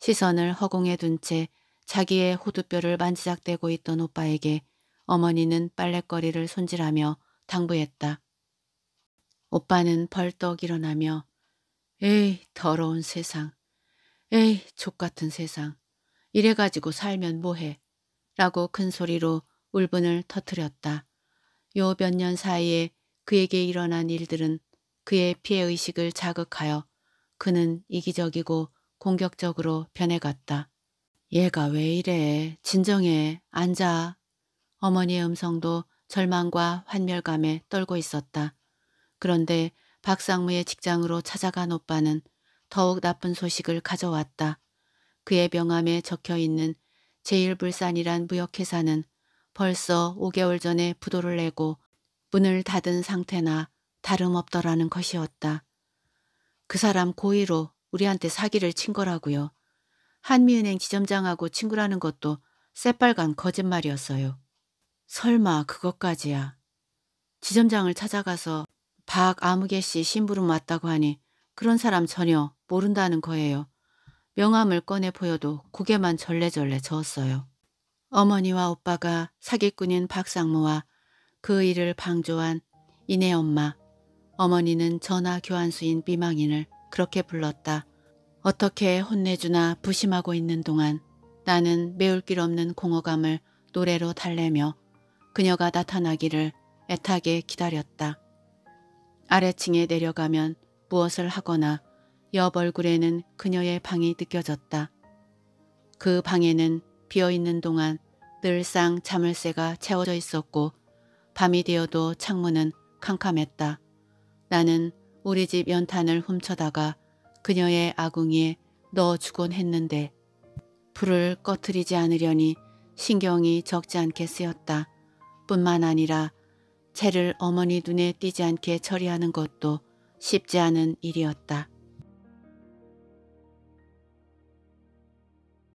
[SPEAKER 1] 시선을 허공에 둔 채 자기의 호두뼈를 만지작대고 있던 오빠에게 어머니는 빨랫거리를 손질하며 당부했다. 오빠는 벌떡 일어나며 에이 더러운 세상 에이 족같은 세상 이래가지고 살면 뭐해 라고 큰 소리로 울분을 터뜨렸다. 요 몇 년 사이에 그에게 일어난 일들은 그의 피해의식을 자극하여 그는 이기적이고 공격적으로 변해갔다. 얘가 왜 이래. 진정해. 앉아. 어머니의 음성도 절망과 환멸감에 떨고 있었다. 그런데 박상무의 직장으로 찾아간 오빠는 더욱 나쁜 소식을 가져왔다. 그의 명함에 적혀있는 제일불산이란 무역회사는 벌써 5개월 전에 부도를 내고 문을 닫은 상태나 다름없더라는 것이었다. 그 사람 고의로 우리한테 사기를 친 거라고요. 한미은행 지점장하고 친구라는 것도 새빨간 거짓말이었어요. 설마 그것까지야. 지점장을 찾아가서 박 아무개 씨 심부름 왔다고 하니 그런 사람 전혀 모른다는 거예요. 명함을 꺼내 보여도 고개만 절레절레 저었어요. 어머니와 오빠가 사기꾼인 박상무와 그 일을 방조한 이내 엄마, 어머니는 전화 교환수인 비망인을 그렇게 불렀다. 어떻게 혼내주나 부심하고 있는 동안 나는 매울 길 없는 공허감을 노래로 달래며 그녀가 나타나기를 애타게 기다렸다. 아래층에 내려가면 무엇을 하거나 옆 얼굴에는 그녀의 방이 느껴졌다. 그 방에는 비어있는 동안 늘상 자물쇠가 채워져 있었고 밤이 되어도 창문은 캄캄했다. 나는 우리 집 연탄을 훔쳐다가 그녀의 아궁이에 넣어주곤 했는데 불을 꺼트리지 않으려니 신경이 적지 않게 쓰였다. 뿐만 아니라 채를 어머니 눈에 띄지 않게 처리하는 것도 쉽지 않은 일이었다.